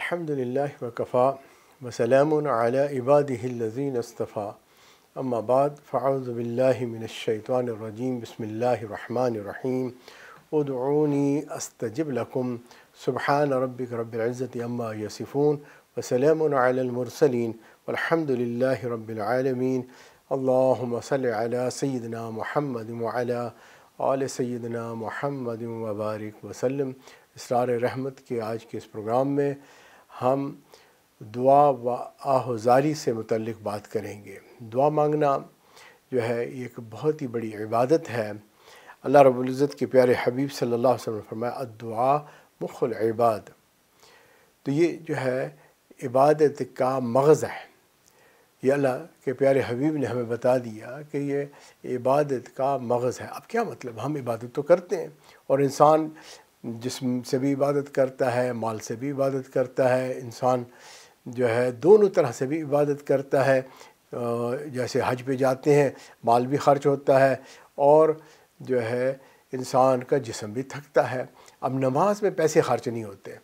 अल्हम्दुलिल्लाह वकफ़ा वसलाम अला इबादिल्लज़ीन अस्तफ़ा अम्मा बाद फ़ाउज़बिल्लिमिनशैतवानरजीम बसमीम उदूनी अस्तजब लकुम सुबहान रबिक रब्ज़त अम्मा यसिफ़ून वसलाम अलमरसलिन अलहमदिल्ला रबालमीन अल्लाम अला सैदना महमद वाला आल सैदना महमद वबारक वसलम इसरार रहमत के आज के इस प्रोग्राम में हम दुआ व आहुजारी से मतलब बात करेंगे दुआ मांगना जो है एक बहुत ही बड़ी इबादत है अल्लाह रबुल्ज़त के प्यारे हबीब सल्ला अलैहि फरमाया दुआ मुखल इबाद तो ये जो है इबादत का मगज़ है ये अल्लाह के प्यारे हबीब ने हमें बता दिया कि ये इबादत का मगज़ है अब क्या मतलब हम इबादत तो करते हैं और इंसान जिसम से भी इबादत करता है माल से भी इबादत करता है इंसान जो है दोनों तरह से भी इबादत करता है जैसे हज पे जाते हैं माल भी खर्च होता है और जो है इंसान का जिसम भी थकता है अब नमाज में पैसे खर्च नहीं होते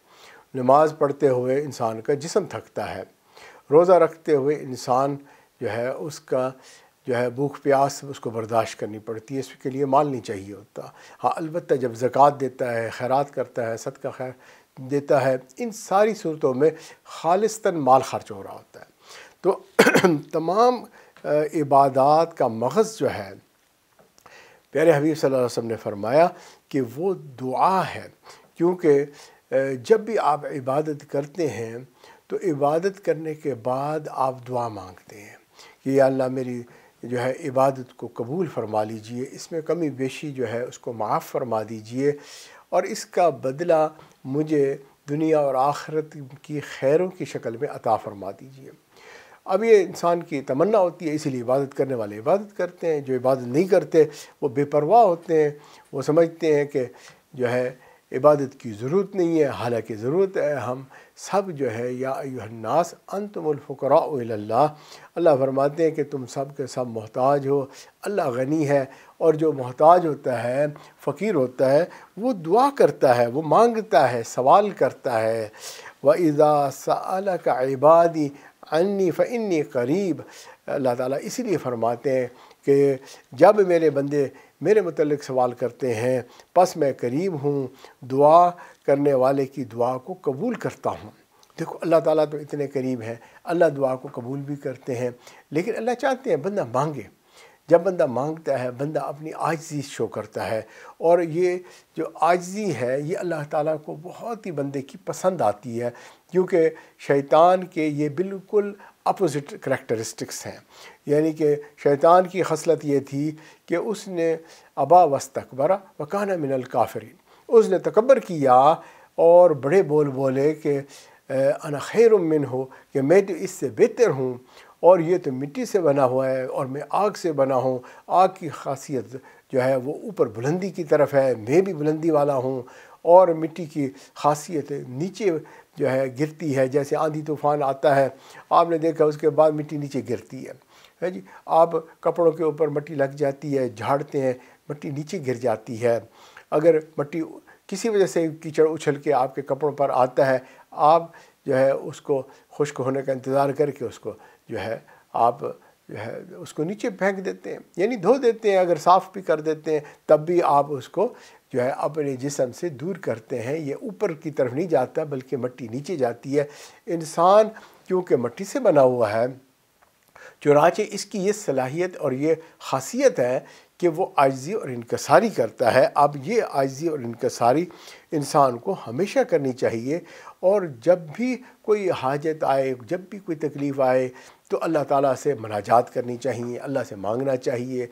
नमाज पढ़ते हुए इंसान का जिसम थकता है रोज़ा रखते हुए इंसान जो है उसका जो है भूख प्यास उसको बर्दाश्त करनी पड़ती है इसके लिए माल नहीं चाहिए होता हाँ अलबत्त जब ज़क़़त देता है खैरात करता है सद का खैर देता है इन सारी सूरतों में खालिस्तन माल खर्च हो रहा होता है तो तमाम इबादत का मगज़ जो है प्यारे हबीब सल्लल्लाहु ने फरमाया कि वो दुआ है क्योंकि जब भी आप इबादत करते हैं तो इबादत करने के बाद आप दुआ मांगते हैं कि अल्लाह मेरी जो है इबादत को कबूल फरमा लीजिए इसमें कमी बेशी जो है उसको माफ़ फरमा दीजिए और इसका बदला मुझे दुनिया और आखरत की खैरों की शक्ल में अता फरमा दीजिए अब ये इंसान की तमन्ना होती है इसीलिए इबादत करने वाले इबादत करते हैं जो इबादत नहीं करते वो बेपरवाह होते हैं वो समझते हैं कि जो है इबादत की ज़रूरत नहीं है हालांकि ज़रूरत है हम सब जो है या यानास अनतमफ़रा अल्लाह फरमाते हैं कि तुम सब के सब मोहताज हो अल्लाह गनी है और जो मोहताज होता है फ़कीर होता है वो दुआ करता है वो मांगता है सवाल करता है व इज़ा सल का इबादी अन्नी फ़न्नी करीब अल्लाह ताला इसीलिए फरमाते हैं कि जब मेरे बंदे मेरे मतलब सवाल करते हैं बस मैं करीब हूँ दुआ करने वाले की दुआ को कबूल करता हूँ देखो अल्लाह ताला तो इतने करीब हैं अल्लाह दुआ को कबूल भी करते हैं लेकिन अल्लाह चाहते हैं बंदा मांगे जब बंदा मांगता है बंदा अपनी आजजी शो करता है और ये जो आजजी है ये अल्लाह ताला को बहुत ही बंदे की पसंद आती है क्योंकि शैतान के ये बिल्कुल अपोजिट करेक्टरिस्टिक्स हैं यानी कि शैतान की खसलत ये थी कि उसने अबा वस्तक बरा वकाना मिनल काफरीन उसने तकबर किया और बड़े बोल बोले कि अना खैर मिन हो कि मैं तो इससे बेहतर हूँ और ये तो मिट्टी से बना हुआ है और मैं आग से बना हूँ आग की खासियत जो है वो ऊपर बुलंदी की तरफ है मैं भी बुलंदी वाला हूँ और मिट्टी की खासियत नीचे जो है गिरती है जैसे आंधी तूफान आता है आपने देखा उसके बाद मिट्टी नीचे गिरती है है जी आप कपड़ों के ऊपर मिट्टी लग जाती है झाड़ते हैं मिट्टी नीचे गिर जाती है अगर मट्टी किसी वजह से कीचड़ उछल के आपके कपड़ों पर आता है आप जो है उसको खुश्क होने का इंतज़ार करके उसको जो है आप जो है उसको नीचे फेंक देते हैं यानी धो देते हैं अगर साफ़ भी कर देते हैं तब भी आप उसको जो है अपने जिसम से दूर करते हैं ये ऊपर की तरफ नहीं जाता बल्कि मट्टी नीचे जाती है इंसान क्योंकि मट्टी से बना हुआ है चुनाचे इसकी ये सलाहियत और ये खासियत है कि वो आजी और इनकसारी करता है अब ये आजी और इनकसारी इंसान को हमेशा करनी चाहिए और जब भी कोई हाजत आए जब भी कोई तकलीफ़ आए तो अल्लाह ताला से मनाजात करनी चाहिए अल्लाह से मांगना चाहिए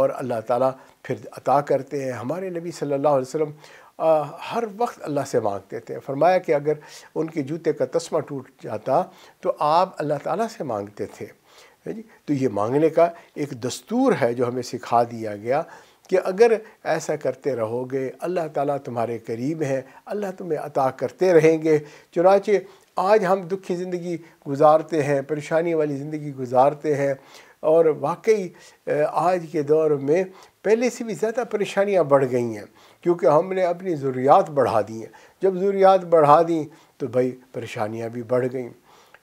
और अल्लाह ताला फिर अता करते हैं हमारे नबी सल्लल्लाहु अलैहि वसल्लम हर वक्त अल्लाह से मांगते थे फरमाया कि अगर उनके जूते का तस्मा टूट जाता तो आप अल्लाह ताली से मांगते थे है जी तो ये मांगने का एक दस्तूर है जो हमें सिखा दिया गया कि अगर ऐसा करते रहोगे अल्लाह ताला तुम्हारे करीब हैं अल्लाह तुम्हें अता करते रहेंगे चुनाचे आज हम दुखी ज़िंदगी गुजारते हैं परेशानी वाली ज़िंदगी गुजारते हैं और वाकई आज के दौर में पहले से भी ज़्यादा परेशानियां बढ़ गई हैं क्योंकि हमने अपनी ज़रूरियात बढ़ा दी हैं जब ज़रूरियात बढ़ा दी तो भाई परेशानियां भी बढ़ गईं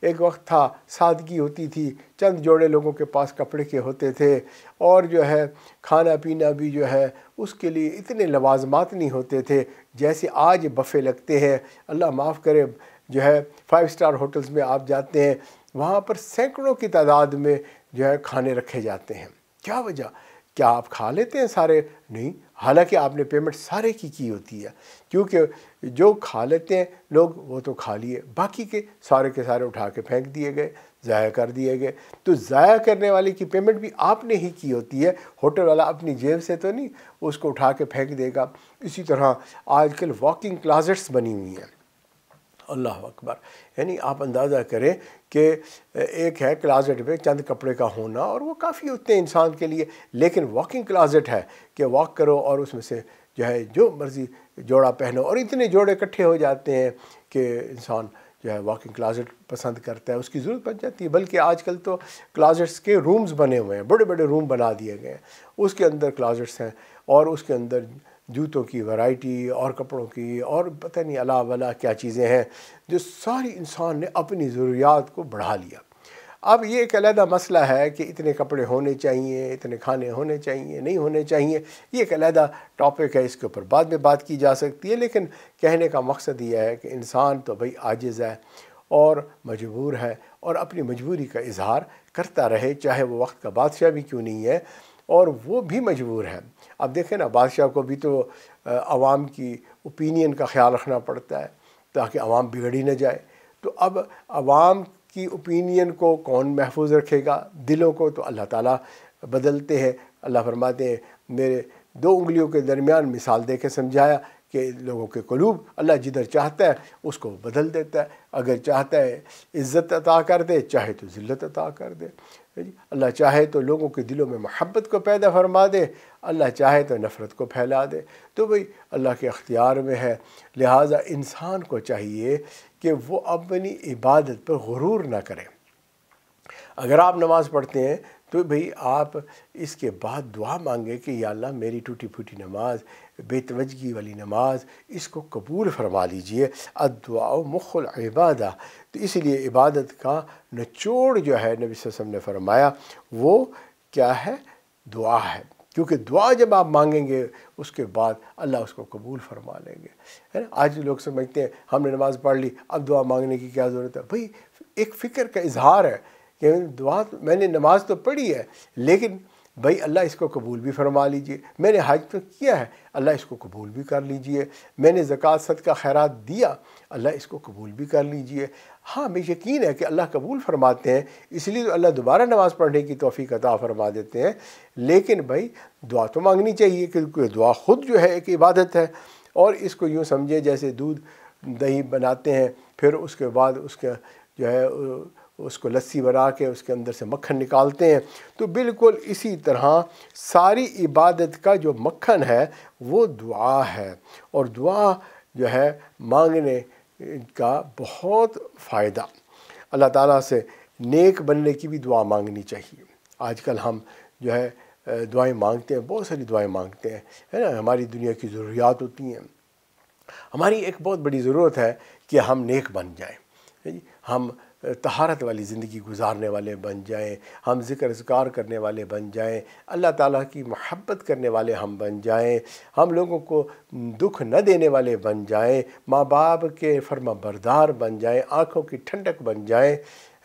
एक वक्त था सादगी होती थी चंद जोड़े लोगों के पास कपड़े के होते थे और जो है खाना पीना भी जो है उसके लिए इतने लवाजमात नहीं होते थे जैसे आज बफ़े लगते हैं अल्लाह माफ़ करे जो है फाइव स्टार होटल्स में आप जाते हैं वहाँ पर सैकड़ों की तादाद में जो है खाने रखे जाते हैं क्या वजह क्या आप खा लेते हैं सारे नहीं हालांकि आपने पेमेंट सारे की की होती है क्योंकि जो खा लेते हैं लोग वो तो खा लिए बाकी के सारे के सारे उठा के फेंक दिए गए ज़ाया कर दिए गए तो ज़ाया करने वाले की पेमेंट भी आपने ही की होती है होटल वाला अपनी जेब से तो नहीं उसको उठा के फेंक देगा इसी तरह आजकल वॉकिंग क्लाजेट्स बनी हुई हैं अल्लाह अकबर यानी आप अंदाज़ा करें कि एक है क्लाज़ेट में चंद कपड़े का होना और वो काफ़ी उतने इंसान के लिए लेकिन वॉकिंग क्लाज़ेट है कि वॉक करो और उसमें से जो है जो मर्ज़ी जोड़ा पहनो और इतने जोड़े इकट्ठे हो जाते हैं कि इंसान जो है वॉकिंग क्लाजेट पसंद करता है उसकी ज़रूरत बन जाती है बल्कि आजकल तो क्लाजेट्स के रूम्स बने हुए हैं बड़े बड़े रूम बना दिए गए हैं उसके अंदर क्लाजेट्स हैं और उसके अंदर जूतों की वैरायटी और कपड़ों की और पता नहीं अला वला क्या चीज़ें हैं जो सारी इंसान ने अपनी ज़रूरियात को बढ़ा लिया अब ये एक अलहदा मसला है कि इतने कपड़े होने चाहिए इतने खाने होने चाहिए नहीं होने चाहिए ये एक अलहदा टॉपिक है इसके ऊपर बाद में बात की जा सकती है लेकिन कहने का मकसद यह है कि इंसान तो भाई आजिज़ है और मजबूर है और अपनी मजबूरी का इजहार करता रहे चाहे वो वक्त का बादशाह भी क्यों नहीं है और वो भी मजबूर हैं अब देखें ना बादशाह को भी तो आवाम की ओपिनियन का ख्याल रखना पड़ता है ताकि आवाम बिगड़ी ना जाए तो अब आवाम की ओपिनियन को कौन महफूज रखेगा दिलों को तो अल्लाह ताला बदलते हैं अल्लाह फरमाते हैं मेरे दो उंगलियों के दरमियान मिसाल दे के समझाया कि लोगों के कलूब अल्लाह जिधर चाहता है उसको बदल देता है अगर चाहता है इज़्ज़त अता कर दे चाहे तो ज़िल्लत अता कर दे जी अल्लाह चाहे तो लोगों के दिलों में महब्बत को पैदा फरमा दे अल्लाह चाहे तो नफ़रत को फैला दे तो भाई अल्लाह के अख्तियार में है लिहाजा इंसान को चाहिए कि वो अपनी इबादत पर गुरूर ना करें अगर आप नमाज़ पढ़ते हैं तो भाई आप इसके बाद दुआ मांगे कि या अल्लाह मेरी टूटी फूटी नमाज बेतवजगी वाली नमाज इसको कबूल फरमा लीजिए अदुआ मुखल इबादा तो इसलिए इबादत का नचोड़ जो है नबी वसम ने फरमाया वो क्या है दुआ है क्योंकि दुआ जब आप मांगेंगे उसके बाद अल्लाह उसको कबूल फरमा लेंगे है ना आज लोग समझते हैं हमने नमाज़ पढ़ ली अब दुआ मांगने की क्या ज़रूरत है भाई एक फ़िक्र का इजहार है कि दुआ मैंने नमाज तो पढ़ी है लेकिन भाई अल्लाह इसको कबूल भी फरमा लीजिए मैंने हज तो किया है अल्लाह इसको कबूल भी कर लीजिए मैंने ज़क़़त सद का खैरा दिया अल्लाह इसको कबूल भी कर लीजिए हाँ हमें यकीन है कि अल्लाह कबूल फरमाते हैं इसलिए तो अल्लाह दोबारा नमाज़ पढ़ने की तोफ़ी अता फरमा देते हैं लेकिन भाई दुआ तो मांगनी चाहिए क्योंकि दुआ ख़ुद जो है एक इबादत है और इसको यूँ समझें जैसे दूध दही बनाते हैं फिर उसके बाद उसका जो है उसको लस्सी बना के उसके अंदर से मक्खन निकालते हैं तो बिल्कुल इसी तरह सारी इबादत का जो मक्खन है वो दुआ है और दुआ जो है मांगने का बहुत फ़ायदा अल्लाह ताला से नेक बनने की भी दुआ मांगनी चाहिए आजकल हम जो है दुआएं मांगते हैं बहुत सारी दुआएं मांगते हैं है ना हमारी दुनिया की ज़रूरियात होती हैं हमारी एक बहुत बड़ी ज़रूरत है कि हम नेक बन जाएँ हम तहारत वाली ज़िंदगी गुजारने वाले बन जाएं हम ज़िक्र जिक्रजगार करने वाले बन जाएं अल्लाह ताला की महब्बत करने वाले हम बन जाएं हम लोगों को दुख न देने वाले बन जाएं माँ बाप के फर्मा बरदार बन जाएं आँखों की ठंडक बन जाएं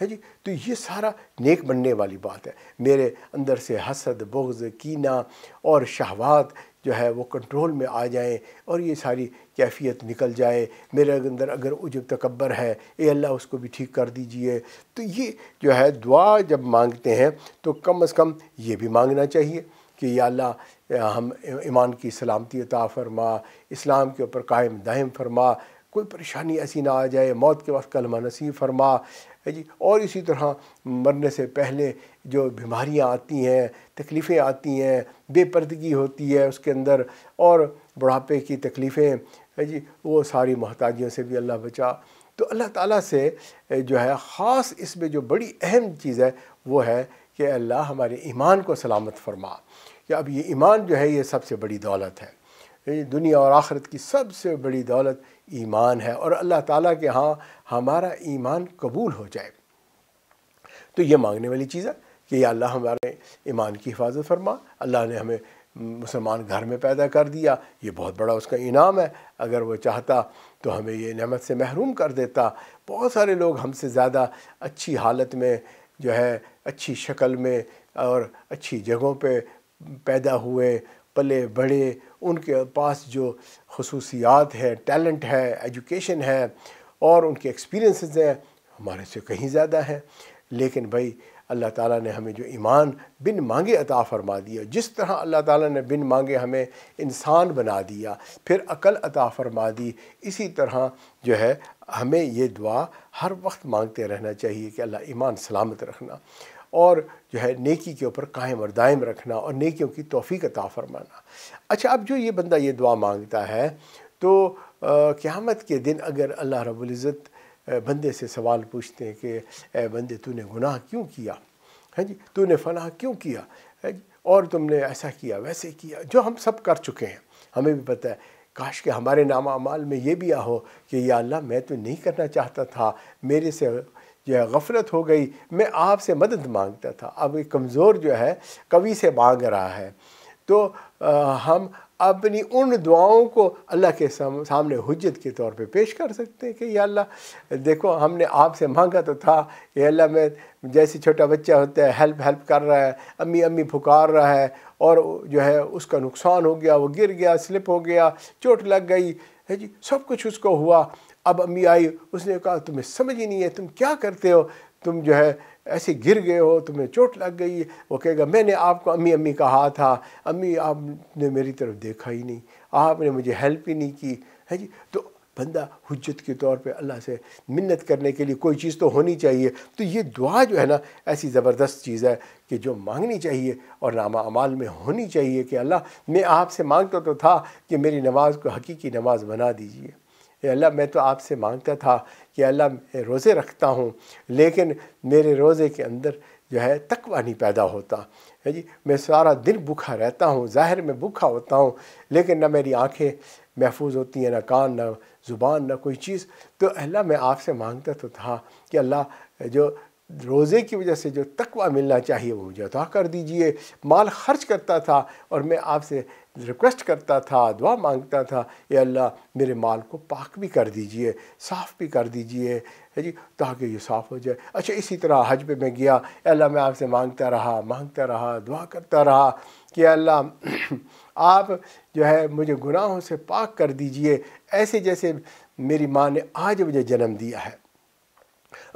है जी तो ये सारा नेक बनने वाली बात है मेरे अंदर से हसद बोग्ज़ कीना और शहवात जो है वो कंट्रोल में आ जाएं और ये सारी कैफियत निकल जाए मेरे अंदर अगर उजब तकबर है ए अल्लाह उसको भी ठीक कर दीजिए तो ये जो है दुआ जब मांगते हैं तो कम अज़ कम ये भी मांगना चाहिए कि या अल्लाह हम ईमान की सलामती अता फरमा इस्लाम के ऊपर कायम दायम फरमा कोई परेशानी ऐसी ना आ जाए मौत के वक्त कलमा नसीब फरमा जी और इसी तरह मरने से पहले जो बीमारियाँ आती हैं तकलीफ़ें आती हैं बेपर्दगी होती है उसके अंदर और बुढ़ापे की तकलीफ़ें जी वो सारी महताजियों से भी अल्लाह बचा तो अल्लाह ताला से जो है ख़ास इसमें जो बड़ी अहम चीज़ है वो है कि अल्लाह हमारे ईमान को सलामत फरमा कि अब ये ईमान जो है ये सबसे बड़ी दौलत है दुनिया और आखरत की सबसे बड़ी दौलत ईमान है और अल्लाह ताला के यहाँ हमारा ईमान कबूल हो जाए तो ये मांगने वाली चीज़ है कि अल्लाह हमारे ईमान की हिफाजत फरमा अल्लाह ने हमें मुसलमान घर में पैदा कर दिया ये बहुत बड़ा उसका इनाम है अगर वो चाहता तो हमें ये नमत से महरूम कर देता बहुत सारे लोग हमसे ज़्यादा अच्छी हालत में जो है अच्छी शक्ल में और अच्छी जगहों पे पैदा हुए पले बड़े उनके पास जो खसूसियात है टैलेंट है एजुकेशन है और उनके एक्सपीरियंसेस हैं हमारे से कहीं ज़्यादा हैं लेकिन भाई अल्लाह ताला ने हमें जो ईमान बिन मांगे अता फ़रमा दिया जिस तरह अल्लाह ताला ने बिन मांगे हमें इंसान बना दिया फिर अकल अता फ़रमा दी इसी तरह जो है हमें ये दुआ हर वक्त मांगते रहना चाहिए कि अल्लाह ईमान सलामत रखना और जो है नेकी के ऊपर कायम और दायम रखना और नेकियों की तोफ़ी अता फ़रमाना अच्छा अब जो ये बंदा ये दुआ मांगता है तो क़्यामत के दिन अगर अल्लाह रब्ज़त बंदे से सवाल पूछते हैं कि बंदे तूने गुनाह क्यों किया है हाँ जी तूने फलाह क्यों किया है हाँ जी और तुमने ऐसा किया वैसे किया जो हम सब कर चुके हैं हमें भी पता है काश के हमारे नाम अमाल में ये भी आ हो कि या अल्लाह मैं तो नहीं करना चाहता था मेरे से जो है गफलत हो गई मैं आपसे मदद मांगता था अब एक कमज़ोर जो है कवि से मांग रहा है तो आ, हम अपनी उन दुआओं को अल्लाह के सामने हजत के तौर पे पेश कर सकते हैं कि या अल्लाह देखो हमने आपसे मांगा तो था ये अल्लाह मैं जैसे छोटा बच्चा होता है हेल्प हेल्प कर रहा है अम्मी अम्मी पुकार रहा है और जो है उसका नुकसान हो गया वो गिर गया स्लिप हो गया चोट लग गई है जी सब कुछ उसको हुआ अब अम्मी आई उसने कहा तुम्हें समझ ही नहीं है तुम क्या करते हो तुम जो है ऐसे गिर गए हो तुम्हें चोट लग गई वो कहेगा मैंने आपको अम्मी अम्मी कहा था अम्मी आपने मेरी तरफ देखा ही नहीं आपने मुझे हेल्प ही नहीं की है जी तो बंदा हजत के तौर पे अल्लाह से मिन्नत करने के लिए कोई चीज़ तो होनी चाहिए तो ये दुआ जो है ना ऐसी ज़बरदस्त चीज़ है कि जो मांगनी चाहिए और नामा अमाल में होनी चाहिए कि अल्लाह मैं आपसे मांगता तो था कि मेरी नमाज़ को हकीकी नमाज बना दीजिए अल्लाह मैं तो आपसे मांगता था कि अल्लाह रोज़े रखता हूँ लेकिन मेरे रोज़े के अंदर जो है तकवा नहीं पैदा होता है जी मैं सारा दिन भूखा रहता हूँ ज़ाहिर में भूखा होता हूँ लेकिन ना मेरी आँखें महफूज होती हैं ना कान ना ज़ुबान ना कोई चीज़ तो अल्लाह मैं आपसे मांगता तो था कि अल्लाह जो रोज़े की वजह से जो तकवा मिलना चाहिए वो मुझे अदा कर दीजिए माल खर्च करता था और मैं आपसे रिक्वेस्ट करता था दुआ मांगता था ये अल्लाह मेरे माल को पाक भी कर दीजिए साफ़ भी कर दीजिए है जी ताकि ये साफ़ हो जाए अच्छा इसी तरह हज पे मैं गया अल्लाह मैं आपसे मांगता रहा मांगता रहा दुआ करता रहा कि अल्लाह आप जो है मुझे गुनाहों से पाक कर दीजिए ऐसे जैसे मेरी माँ ने आज मुझे जन्म दिया है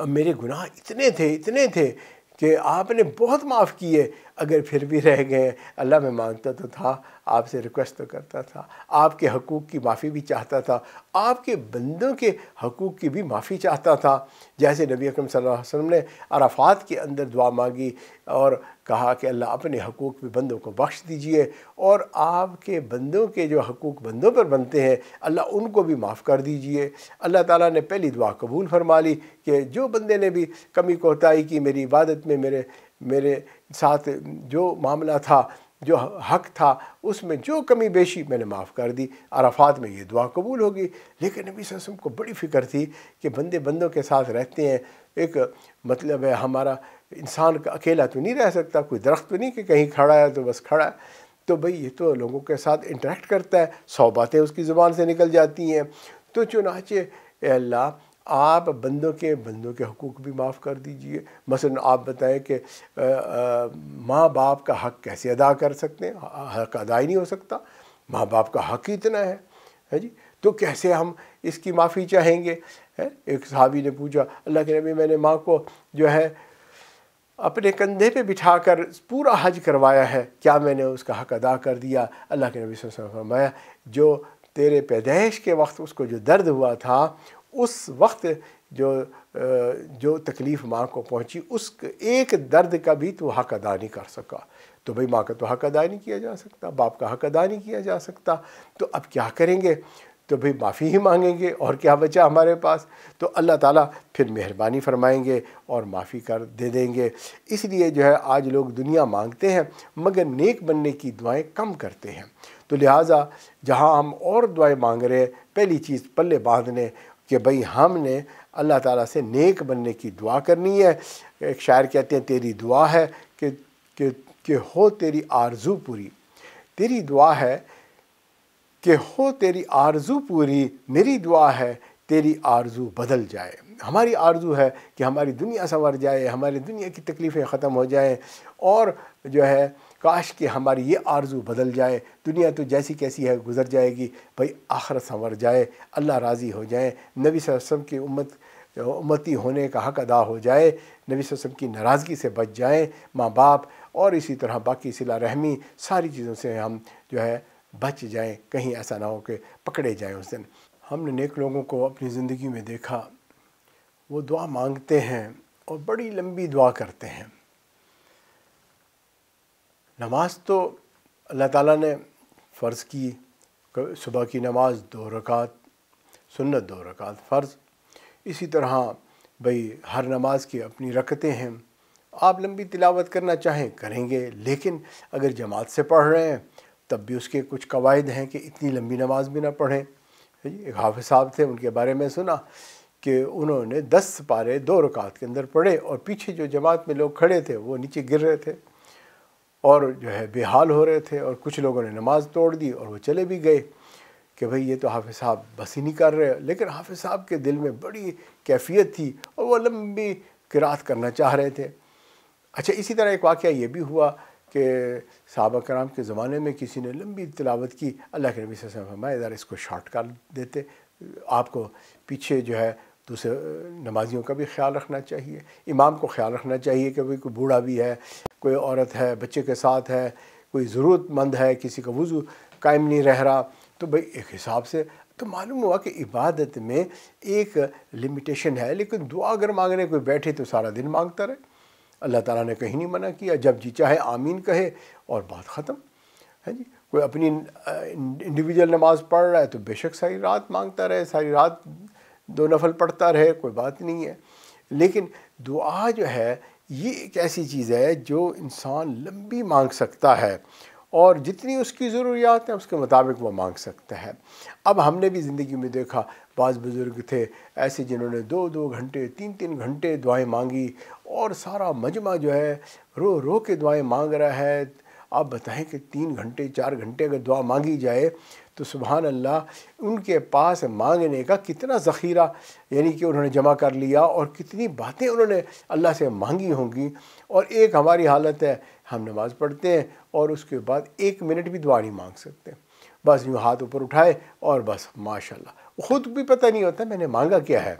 अब मेरे गुनाह इतने थे इतने थे कि आपने बहुत माफ़ किए अगर फिर भी रह गए अल्लाह में मांगता तो था आपसे रिक्वेस्ट तो करता था आपके हकूक़ की माफ़ी भी चाहता था आपके बंदों के हकूक़ की भी माफ़ी चाहता था जैसे नबी अकरम सल्लल्लाहु अलैहि वसल्लम ने अराफ़ात के अंदर दुआ मांगी और कहा कि अल्लाह अपने हकूक़ भी बंदों को बख्श दीजिए और आपके बंदों के जो हकूक़ बंदों पर बनते हैं अल्लाह उनको भी माफ़ कर दीजिए अल्लाह ताला ने पहली दुआ कबूल फरमा ली कि जो बंदे ने भी कमी कोताही की मेरी इबादत में मेरे मेरे साथ जो मामला था जो हक था उसमें जो कमी बेशी मैंने माफ़ कर दी अराफात में ये दुआ कबूल होगी लेकिन नबी वसम को बड़ी फ़िक्र थी कि बंदे बंदों के साथ रहते हैं एक मतलब है हमारा इंसान का अकेला तो नहीं रह सकता कोई दरख्त तो नहीं कि कहीं खड़ा है तो बस खड़ा है तो भाई ये तो लोगों के साथ इंटरेक्ट करता है सौ बातें उसकी ज़ुबान से निकल जाती हैं तो चुनाचे अल्लाह आप बंदों के बंदों के हकूक़ भी माफ़ कर दीजिए मसलन आप बताएं कि माँ बाप का हक़ कैसे अदा कर सकते हैं हक अदा ही नहीं हो सकता माँ बाप का हक़ ही इतना है है जी तो कैसे हम इसकी माफ़ी चाहेंगे है एक साहबी ने पूछा अल्लाह के नबी मैंने माँ को जो है अपने कंधे पे बिठाकर पूरा हज करवाया है क्या मैंने उसका हक अदा कर दिया अल्लाह के नबी फरमाया जो तेरे पैदाइश के वक्त उसको जो दर्द हुआ था उस वक्त जो जो तकलीफ़ माँ को पहुँची उस एक दर्द का भी तो हक अदा नहीं कर सका तो भाई माँ का तो हक अदा नहीं किया जा सकता बाप का हक अदा नहीं किया जा सकता तो अब क्या करेंगे तो भाई माफ़ी ही मांगेंगे और क्या बचा हमारे पास तो अल्लाह ताला फिर मेहरबानी फरमाएंगे और माफ़ी कर दे देंगे इसलिए जो है आज लोग दुनिया मांगते हैं मगर नेक बनने की दुआएं कम करते हैं तो लिहाजा जहाँ हम और दुआएं मांग रहे हैं पहली चीज़ पल्ले बांधने कि भाई हमने अल्लाह ताला से नेक बनने की दुआ करनी है एक शायर कहते हैं तेरी दुआ है कि कि, कि हो तेरी आरजू पूरी तेरी दुआ है कि हो तेरी आरजू पूरी मेरी दुआ है तेरी आरजू बदल जाए हमारी आरजू है कि हमारी दुनिया संवर जाए हमारी दुनिया की तकलीफ़ें ख़त्म हो जाएँ और जो है काश कि हमारी ये आरजू बदल जाए दुनिया तो जैसी कैसी है गुजर जाएगी भाई आखिर संवर जाए अल्लाह राज़ी हो जाए नबी वसम की उम्मत उम्मती होने का हक अदा हो जाए नबी वसम की नाराज़गी से बच जाएँ माँ बाप और इसी तरह बाकी सिला रहमी सारी चीज़ों से हम जो है बच जाएँ कहीं ऐसा ना हो कि पकड़े जाएँ उस दिन हमने नेक लोगों को अपनी ज़िंदगी में देखा वो दुआ मांगते हैं और बड़ी लंबी दुआ करते हैं नमाज तो अल्लाह ताला ने फ़र्ज़ की सुबह की नमाज दो रकात सुन्नत दो रकात फ़र्ज़ इसी तरह भाई हर नमाज की अपनी रकतें हैं आप लंबी तिलावत करना चाहें करेंगे लेकिन अगर जमात से पढ़ रहे हैं तब भी उसके कुछ कवायद हैं कि इतनी लंबी नमाज भी ना पढ़ें एक हाफि साहब थे उनके बारे में सुना कि उन्होंने दस पारे दो रकात के अंदर पढ़े और पीछे जो जमात में लोग खड़े थे वो नीचे गिर रहे थे और जो है बेहाल हो रहे थे और कुछ लोगों ने नमाज़ तोड़ दी और वो चले भी गए कि भाई ये तो हाफ़ि साहब बस ही नहीं कर रहे लेकिन हाफि साहब के दिल में बड़ी कैफियत थी और वह लम्बी किरात करना चाह रहे थे अच्छा इसी तरह एक वाक़ ये भी हुआ कि साहबा कराम के ज़माने में किसी ने लंबी तलावत की अल्लाह के नबी फरमाया इधर इसको शॉर्ट कर देते आपको पीछे जो है दूसरे नमाजियों का भी ख्याल रखना चाहिए इमाम को ख्याल रखना चाहिए कि भाई कोई बूढ़ा भी है कोई औरत है बच्चे के साथ है कोई ज़रूरतमंद है किसी का वज़ू कायम नहीं रह रहा तो भाई एक हिसाब से तो मालूम हुआ कि इबादत में एक लिमिटेशन है लेकिन दुआ अगर मांगने कोई बैठे तो सारा दिन मांगता रहे अल्लाह ताला ने कहीं नहीं मना किया जब जी चाहे आमीन कहे और बात ख़त्म है जी कोई अपनी इंडिविजुअल नमाज़ पढ़ रहा है तो बेशक सारी रात मांगता रहे सारी रात दो नफल पढ़ता रहे कोई बात नहीं है लेकिन दुआ जो है ये एक ऐसी चीज़ है जो इंसान लंबी मांग सकता है और जितनी उसकी ज़रूरियात है उसके मुताबिक वो मांग सकता है अब हमने भी ज़िंदगी में देखा बाज़ बुज़ुर्ग थे ऐसे जिन्होंने दो दो घंटे तीन तीन घंटे दुआएं मांगी और सारा मजमा जो है रो रो के दुआएं मांग रहा है आप बताएं कि तीन घंटे चार घंटे अगर दुआ मांगी जाए तो सुबहान अल्लाह उनके पास मांगने का कितना ज़ख़ीरा यानी कि उन्होंने जमा कर लिया और कितनी बातें उन्होंने अल्लाह से मांगी होंगी और एक हमारी हालत है हम नमाज़ पढ़ते हैं और उसके बाद एक मिनट भी दुआ नहीं मांग सकते बस यूँ हाथ ऊपर उठाए और बस माशा ख़ुद भी पता नहीं होता मैंने मांगा क्या है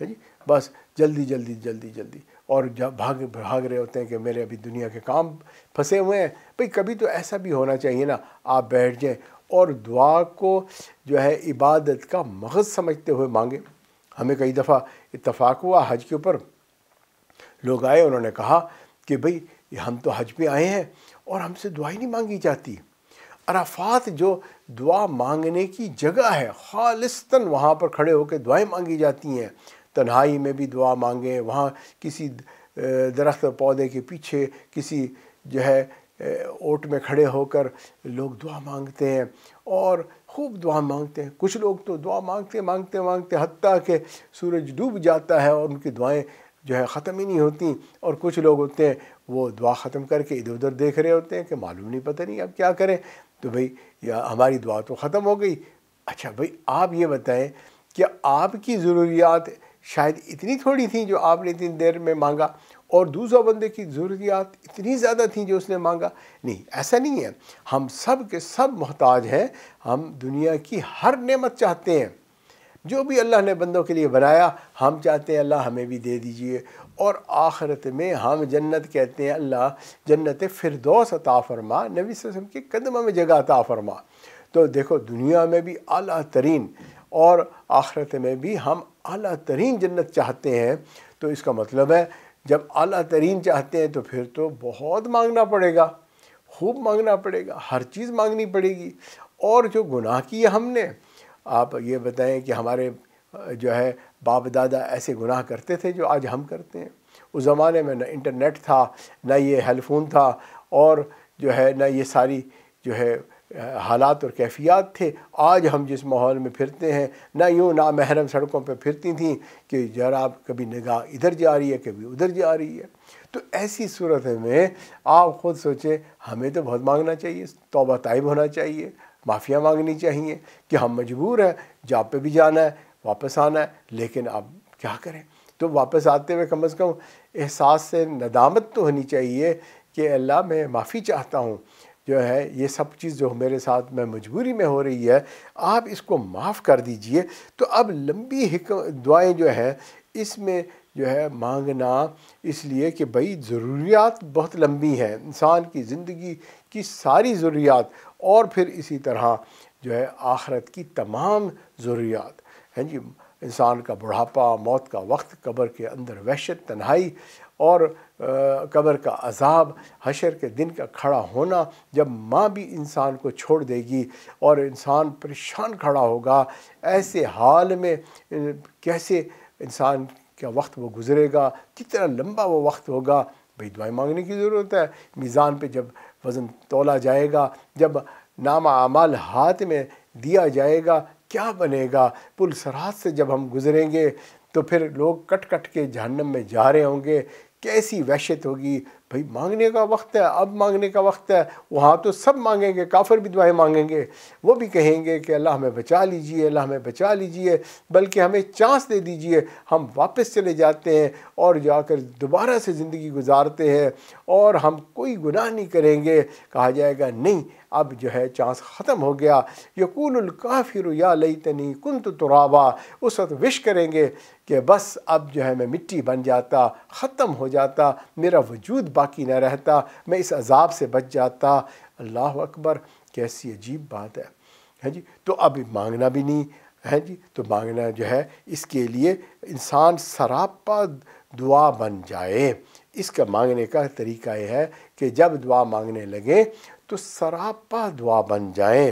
है जी बस जल्दी जल्दी जल्दी जल्दी और जब भाग भाग रहे होते हैं कि मेरे अभी दुनिया के काम फंसे हुए हैं भाई कभी तो ऐसा भी होना चाहिए ना आप बैठ जाएं और दुआ को जो है इबादत का मगज़ समझते हुए मांगे हमें कई दफ़ा इतफाक़ हुआ हज के ऊपर लोग आए उन्होंने कहा कि भाई हम तो हज पे आए हैं और हमसे दुआ ही नहीं मांगी जाती अराफात जो दुआ मांगने की जगह है खालिस्तन वहाँ पर खड़े होकर दुआएं मांगी जाती हैं तन्हाई में भी दुआ मांगें वहाँ किसी दरख्त पौधे के पीछे किसी जो है ओट में खड़े होकर लोग दुआ मांगते हैं और खूब दुआ मांगते हैं कुछ लोग तो दुआ मांगते मांगते मांगते हती के सूरज डूब जाता है और उनकी दुआएं जो है ख़त्म ही नहीं होती और कुछ लोग होते हैं वो दुआ ख़त्म करके इधर उधर देख रहे होते हैं कि मालूम नहीं पता नहीं अब क्या करें तो भाई या हमारी दुआ तो ख़त्म हो गई अच्छा भाई आप ये बताएं कि आपकी ज़रूरियात शायद इतनी थोड़ी थी जो आपने इतनी देर में मांगा और दूसरा बंदे की ज़रूरियात इतनी ज़्यादा थी जो उसने मांगा नहीं ऐसा नहीं है हम सब के सब मोहताज हैं हम दुनिया की हर नेमत चाहते हैं जो भी अल्लाह ने बंदों के लिए बनाया हम चाहते हैं अल्लाह हमें भी दे दीजिए और आखिरत में हम जन्नत कहते हैं अल्लाह जन्नत फिरदौस अता फरमा नबी वसम के कदमों में जगह अता फरमा तो देखो दुनिया में भी अली तरीन और आखिरत में भी हम अली तरीन जन्नत चाहते हैं तो इसका मतलब है जब अला तरीन चाहते हैं तो फिर तो बहुत मांगना पड़ेगा खूब मांगना पड़ेगा हर चीज़ मांगनी पड़ेगी और जो गुनाह किए हमने आप ये बताएं कि हमारे जो है बाप दादा ऐसे गुनाह करते थे जो आज हम करते हैं उस ज़माने में ना इंटरनेट था ना ये हेलफोन था और जो है ना ये सारी जो है हालात और कैफियात थे आज हम जिस माहौल में फिरते हैं ना यूँ ना महरम सड़कों पर फिरती थी कि जरा कभी निगाह इधर जा रही है कभी उधर जा रही है तो ऐसी सूरत में आप ख़ुद सोचें हमें तो बहुत मांगना चाहिए तोबा तयब होना चाहिए माफ़िया मांगनी चाहिए कि हम मजबूर हैं जॉब पे भी जाना है वापस आना है लेकिन आप क्या करें तो वापस आते हुए कम अज़ कम एहसास से नदामत तो होनी चाहिए कि अल्लाह मैं माफ़ी चाहता हूँ जो है ये सब चीज़ जो मेरे साथ में मजबूरी में हो रही है आप इसको माफ़ कर दीजिए तो अब लंबी दुआएं जो हैं इसमें जो है मांगना इसलिए कि भाई ज़रूरियात बहुत लंबी हैं इंसान की ज़िंदगी की सारी ज़रूरियात और फिर इसी तरह जो है आखरत की तमाम ज़रूरियात हैं हाँ जी इंसान का बुढ़ापा मौत का वक्त कब्र के अंदर वहशत तन्हाई और कब्र का अजाब हशर के दिन का खड़ा होना जब माँ भी इंसान को छोड़ देगी और इंसान परेशान खड़ा होगा ऐसे हाल में कैसे इंसान का वक्त वो गुजरेगा कितना लंबा वो वक्त होगा भाई दुआई मांगने की ज़रूरत है मीज़ान पे जब वज़न तोला जाएगा जब नाम आमाल हाथ में दिया जाएगा क्या बनेगा पुल सरहद से जब हम गुज़रेंगे तो फिर लोग कट कट के जहन्नम में जा रहे होंगे कैसी वहशत होगी भाई मांगने का वक्त है अब मांगने का वक्त है वहाँ तो सब मांगेंगे काफ़र भी दुआएं मांगेंगे वो भी कहेंगे कि अल्लाह हमें बचा लीजिए अल्लाह हमें बचा लीजिए बल्कि हमें चांस दे दीजिए हम वापस चले जाते हैं और जाकर दोबारा से ज़िंदगी गुजारते हैं और हम कोई गुनाह नहीं करेंगे कहा जाएगा नहीं अब जो है चांस ख़त्म हो गया यकूनकाफिर काफिर या लई तनी कुन तुरावा उस वक्त विश करेंगे कि बस अब जो है मैं मिट्टी बन जाता ख़त्म हो जाता मेरा वजूद बाकी ना रहता मैं इस अजाब से बच जाता अल्लाह अकबर कैसी अजीब बात है है जी तो अब मांगना भी नहीं है जी तो मांगना जो है इसके लिए इंसान सरापा दुआ बन जाए इसका मांगने का तरीका यह है कि जब दुआ मांगने लगे तो सरापा दुआ बन जाए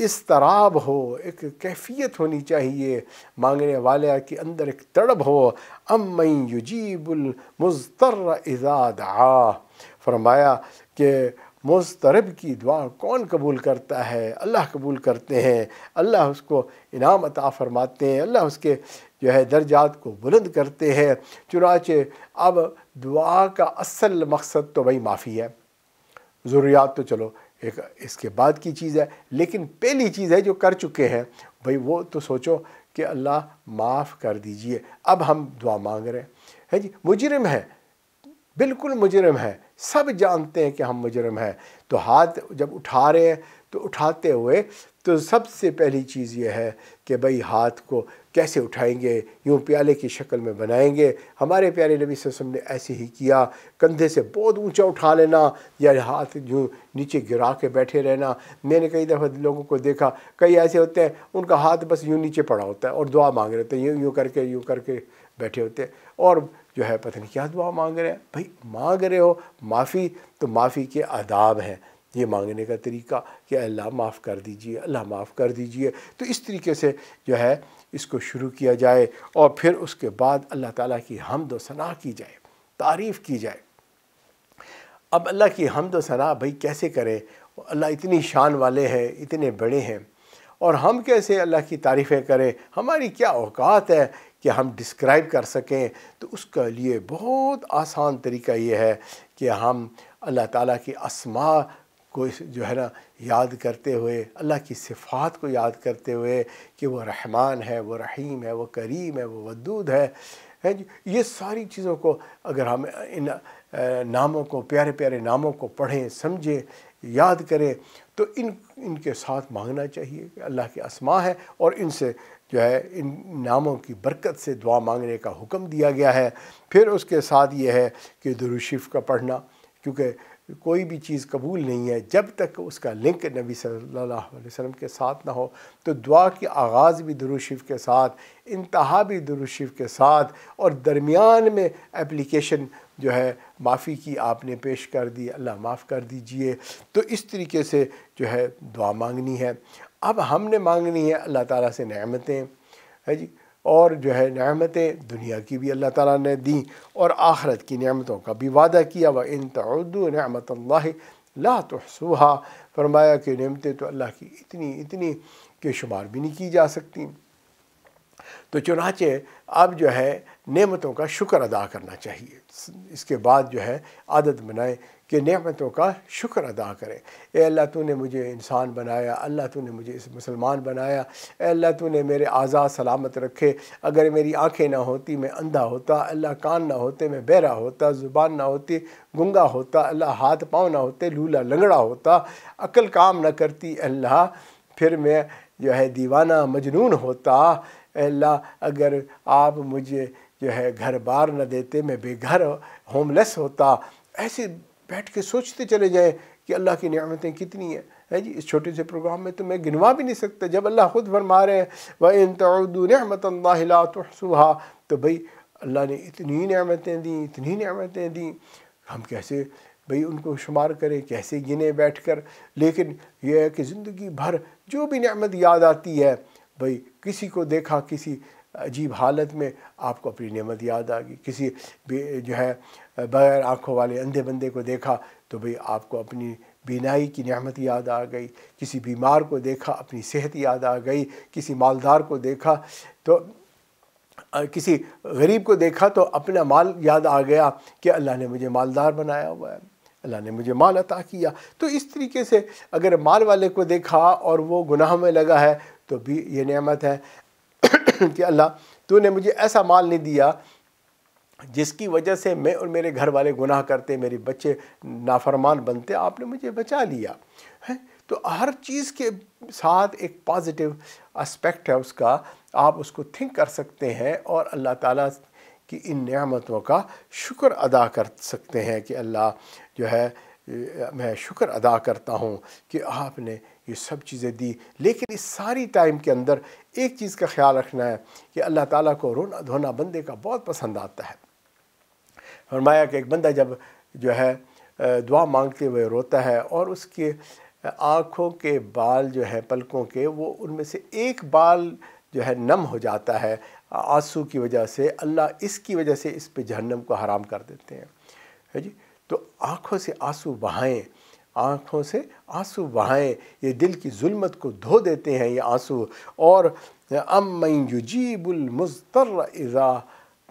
इस तराब हो एक कैफियत होनी चाहिए मांगने वाले के अंदर एक तड़ब हो अमई युजीबुल मुस्तर इजाद आ फरमाया कि मुस्तरब की दुआ कौन कबूल करता है अल्लाह कबूल करते हैं अल्लाह उसको इनाम अता फरमाते हैं अल्लाह उसके जो है दर्जात को बुलंद करते हैं चुनाचे अब दुआ का असल मकसद तो भाई माफ़ी है ज़रूरियात तो चलो एक इसके बाद की चीज़ है लेकिन पहली चीज़ है जो कर चुके हैं भाई वो तो सोचो कि अल्लाह माफ़ कर दीजिए अब हम दुआ मांग रहे हैं है जी मुजरम है बिल्कुल मुजरम है सब जानते हैं कि हम मुजरम हैं तो हाथ जब उठा रहे हैं तो उठाते हुए तो सबसे पहली चीज़ ये है कि भाई हाथ को कैसे उठाएंगे यूँ प्याले की शक्ल में बनाएंगे हमारे प्यारे नबी वसम ने ऐसे ही किया कंधे से बहुत ऊंचा उठा लेना या हाथ जो नीचे गिरा के बैठे रहना मैंने कई दफ़ा लोगों को देखा कई ऐसे होते हैं उनका हाथ बस यूँ नीचे पड़ा होता है और दुआ मांग रहे होते हैं यूँ यूँ करके यूँ करके बैठे होते हैं और जो है पता नहीं क्या दुआ मांग रहे हैं भाई मांग रहे हो माफ़ी तो माफ़ी के आदाब हैं ये मांगने का तरीका कि अल्लाह माफ़ कर दीजिए अल्लाह माफ़ कर दीजिए तो इस तरीके से जो है इसको शुरू किया जाए और फिर उसके बाद अल्लाह ताला की हमद सना की जाए तारीफ़ की जाए अब अल्लाह की हमद सना भाई कैसे करें अल्लाह इतनी शान वाले हैं इतने बड़े हैं और हम कैसे अल्लाह की तारीफ़ें करें हमारी क्या औकात है कि हम डिस्क्राइब कर सकें तो उसके लिए बहुत आसान तरीका ये है कि हम अल्लाह ताला की असमा को जो है ना याद करते हुए अल्लाह की सिफ़ात को याद करते हुए कि वो रहमान है वो रहीम है वो करीम है वो वदूद है है ये सारी चीज़ों को अगर हम इन नामों को प्यारे प्यारे नामों को पढ़ें समझें याद करें तो इन इनके साथ मांगना चाहिए कि अल्लाह के आसमां है और इनसे जो है इन नामों की बरकत से दुआ मांगने का हुक्म दिया गया है फिर उसके साथ ये है कि दुरुशिफ़ का पढ़ना क्योंकि कोई भी चीज़ कबूल नहीं है जब तक उसका लिंक नबी सल्लल्लाहु अलैहि वसल्लम के साथ ना हो तो दुआ की आगाज़ भी दुरुशिफ के साथ इंतहा भी दुरुशिफ के साथ और दरमियान में एप्लीकेशन जो है माफ़ी की आपने पेश कर दी अल्लाह माफ़ कर दीजिए तो इस तरीके से जो है दुआ मांगनी है अब हमने मांगनी है अल्लाह ताला से नेमतें है जी और जो है नमतें दुनिया की भी अल्लाह ताला ने दी और आखरत की नमतों का भी वादा किया व इन तदु नमत ला लातसूहा फरमाया कि नमतें तो अल्लाह की इतनी इतनी के शुमार भी नहीं की जा सकती तो चुनाचे अब जो है नेमतों का शुक्र अदा करना चाहिए इसके बाद जो है आदत बनाए कि नेमतों का शुक्र अदा करें ए अल्लाह तूने मुझे इंसान बनाया अल्लाह तूने मुझे इस मुसलमान बनाया ए अल्लाह तूने मेरे आज़ाद सलामत रखे अगर मेरी आंखें ना होती मैं अंधा होता अल्लाह कान ना होते मैं बहरा होता ज़ुबान ना होती गंगा होता अल्लाह हाथ पाँव ना होते लूला लंगड़ा होता अकल काम ना करती अल्लाह फिर मैं जो है दीवाना मजनून होता अल्लाह अगर आप मुझे जो है घर बार न देते मैं बेघर होमलेस होता ऐसे बैठ के सोचते चले जाएं कि अल्लाह की नियामतें कितनी हैं है जी इस छोटे से प्रोग्राम में तो मैं गिनवा भी नहीं सकता जब अल्लाह खुद फरमा रहे हैं वह इन तमत तो सुहा तो भाई अल्लाह ने इतनी नियामतें दी इतनी नियामतें दी हम कैसे भाई उनको शुमार करें कैसे गिने बैठ कर लेकिन यह है कि ज़िंदगी भर जो भी नियामत याद आती है भाई किसी को देखा किसी अजीब हालत में आपको अपनी नमत याद आ गई किसी जो है बग़ैर आँखों वाले अंधे बंदे को देखा तो भाई आपको अपनी बीनाई की नहमत याद आ गई किसी बीमार को देखा अपनी सेहत याद आ गई किसी मालदार को देखा तो किसी गरीब को देखा तो अपना माल याद आ गया कि अल्लाह ने मुझे मालदार बनाया हुआ है अल्लाह ने मुझे माल अता किया तो इस तरीके से अगर माल वाले को देखा और वो गुनाह में लगा है तो भी ये नेमत है कि अल्लाह तूने मुझे ऐसा माल नहीं दिया जिसकी वजह से मैं और मेरे घर वाले गुनाह करते मेरे बच्चे नाफरमान बनते आपने मुझे बचा लिया है तो हर चीज़ के साथ एक पॉजिटिव एस्पेक्ट है उसका आप उसको थिंक कर सकते हैं और अल्लाह ताला की इन नियामतों का शुक्र अदा कर सकते हैं कि अल्लाह जो है मैं शुक्र अदा करता हूँ कि आपने ये सब चीज़ें दी लेकिन इस सारी टाइम के अंदर एक चीज़ का ख्याल रखना है कि अल्लाह ताला को रोना धोना बंदे का बहुत पसंद आता है फरमाया कि एक बंदा जब जो है दुआ मांगते हुए रोता है और उसके आँखों के बाल जो है पलकों के वो उनमें से एक बाल जो है नम हो जाता है आंसू की वजह से अल्लाह इसकी वजह से इस पे जहन्नम को हराम कर देते हैं है जी तो आँखों से आंसू बहाएँ आँखों से आंसू बहाएँ ये दिल की जुल्मत को धो देते हैं ये आंसू और अम युजीबुल मुस्तर इज़ा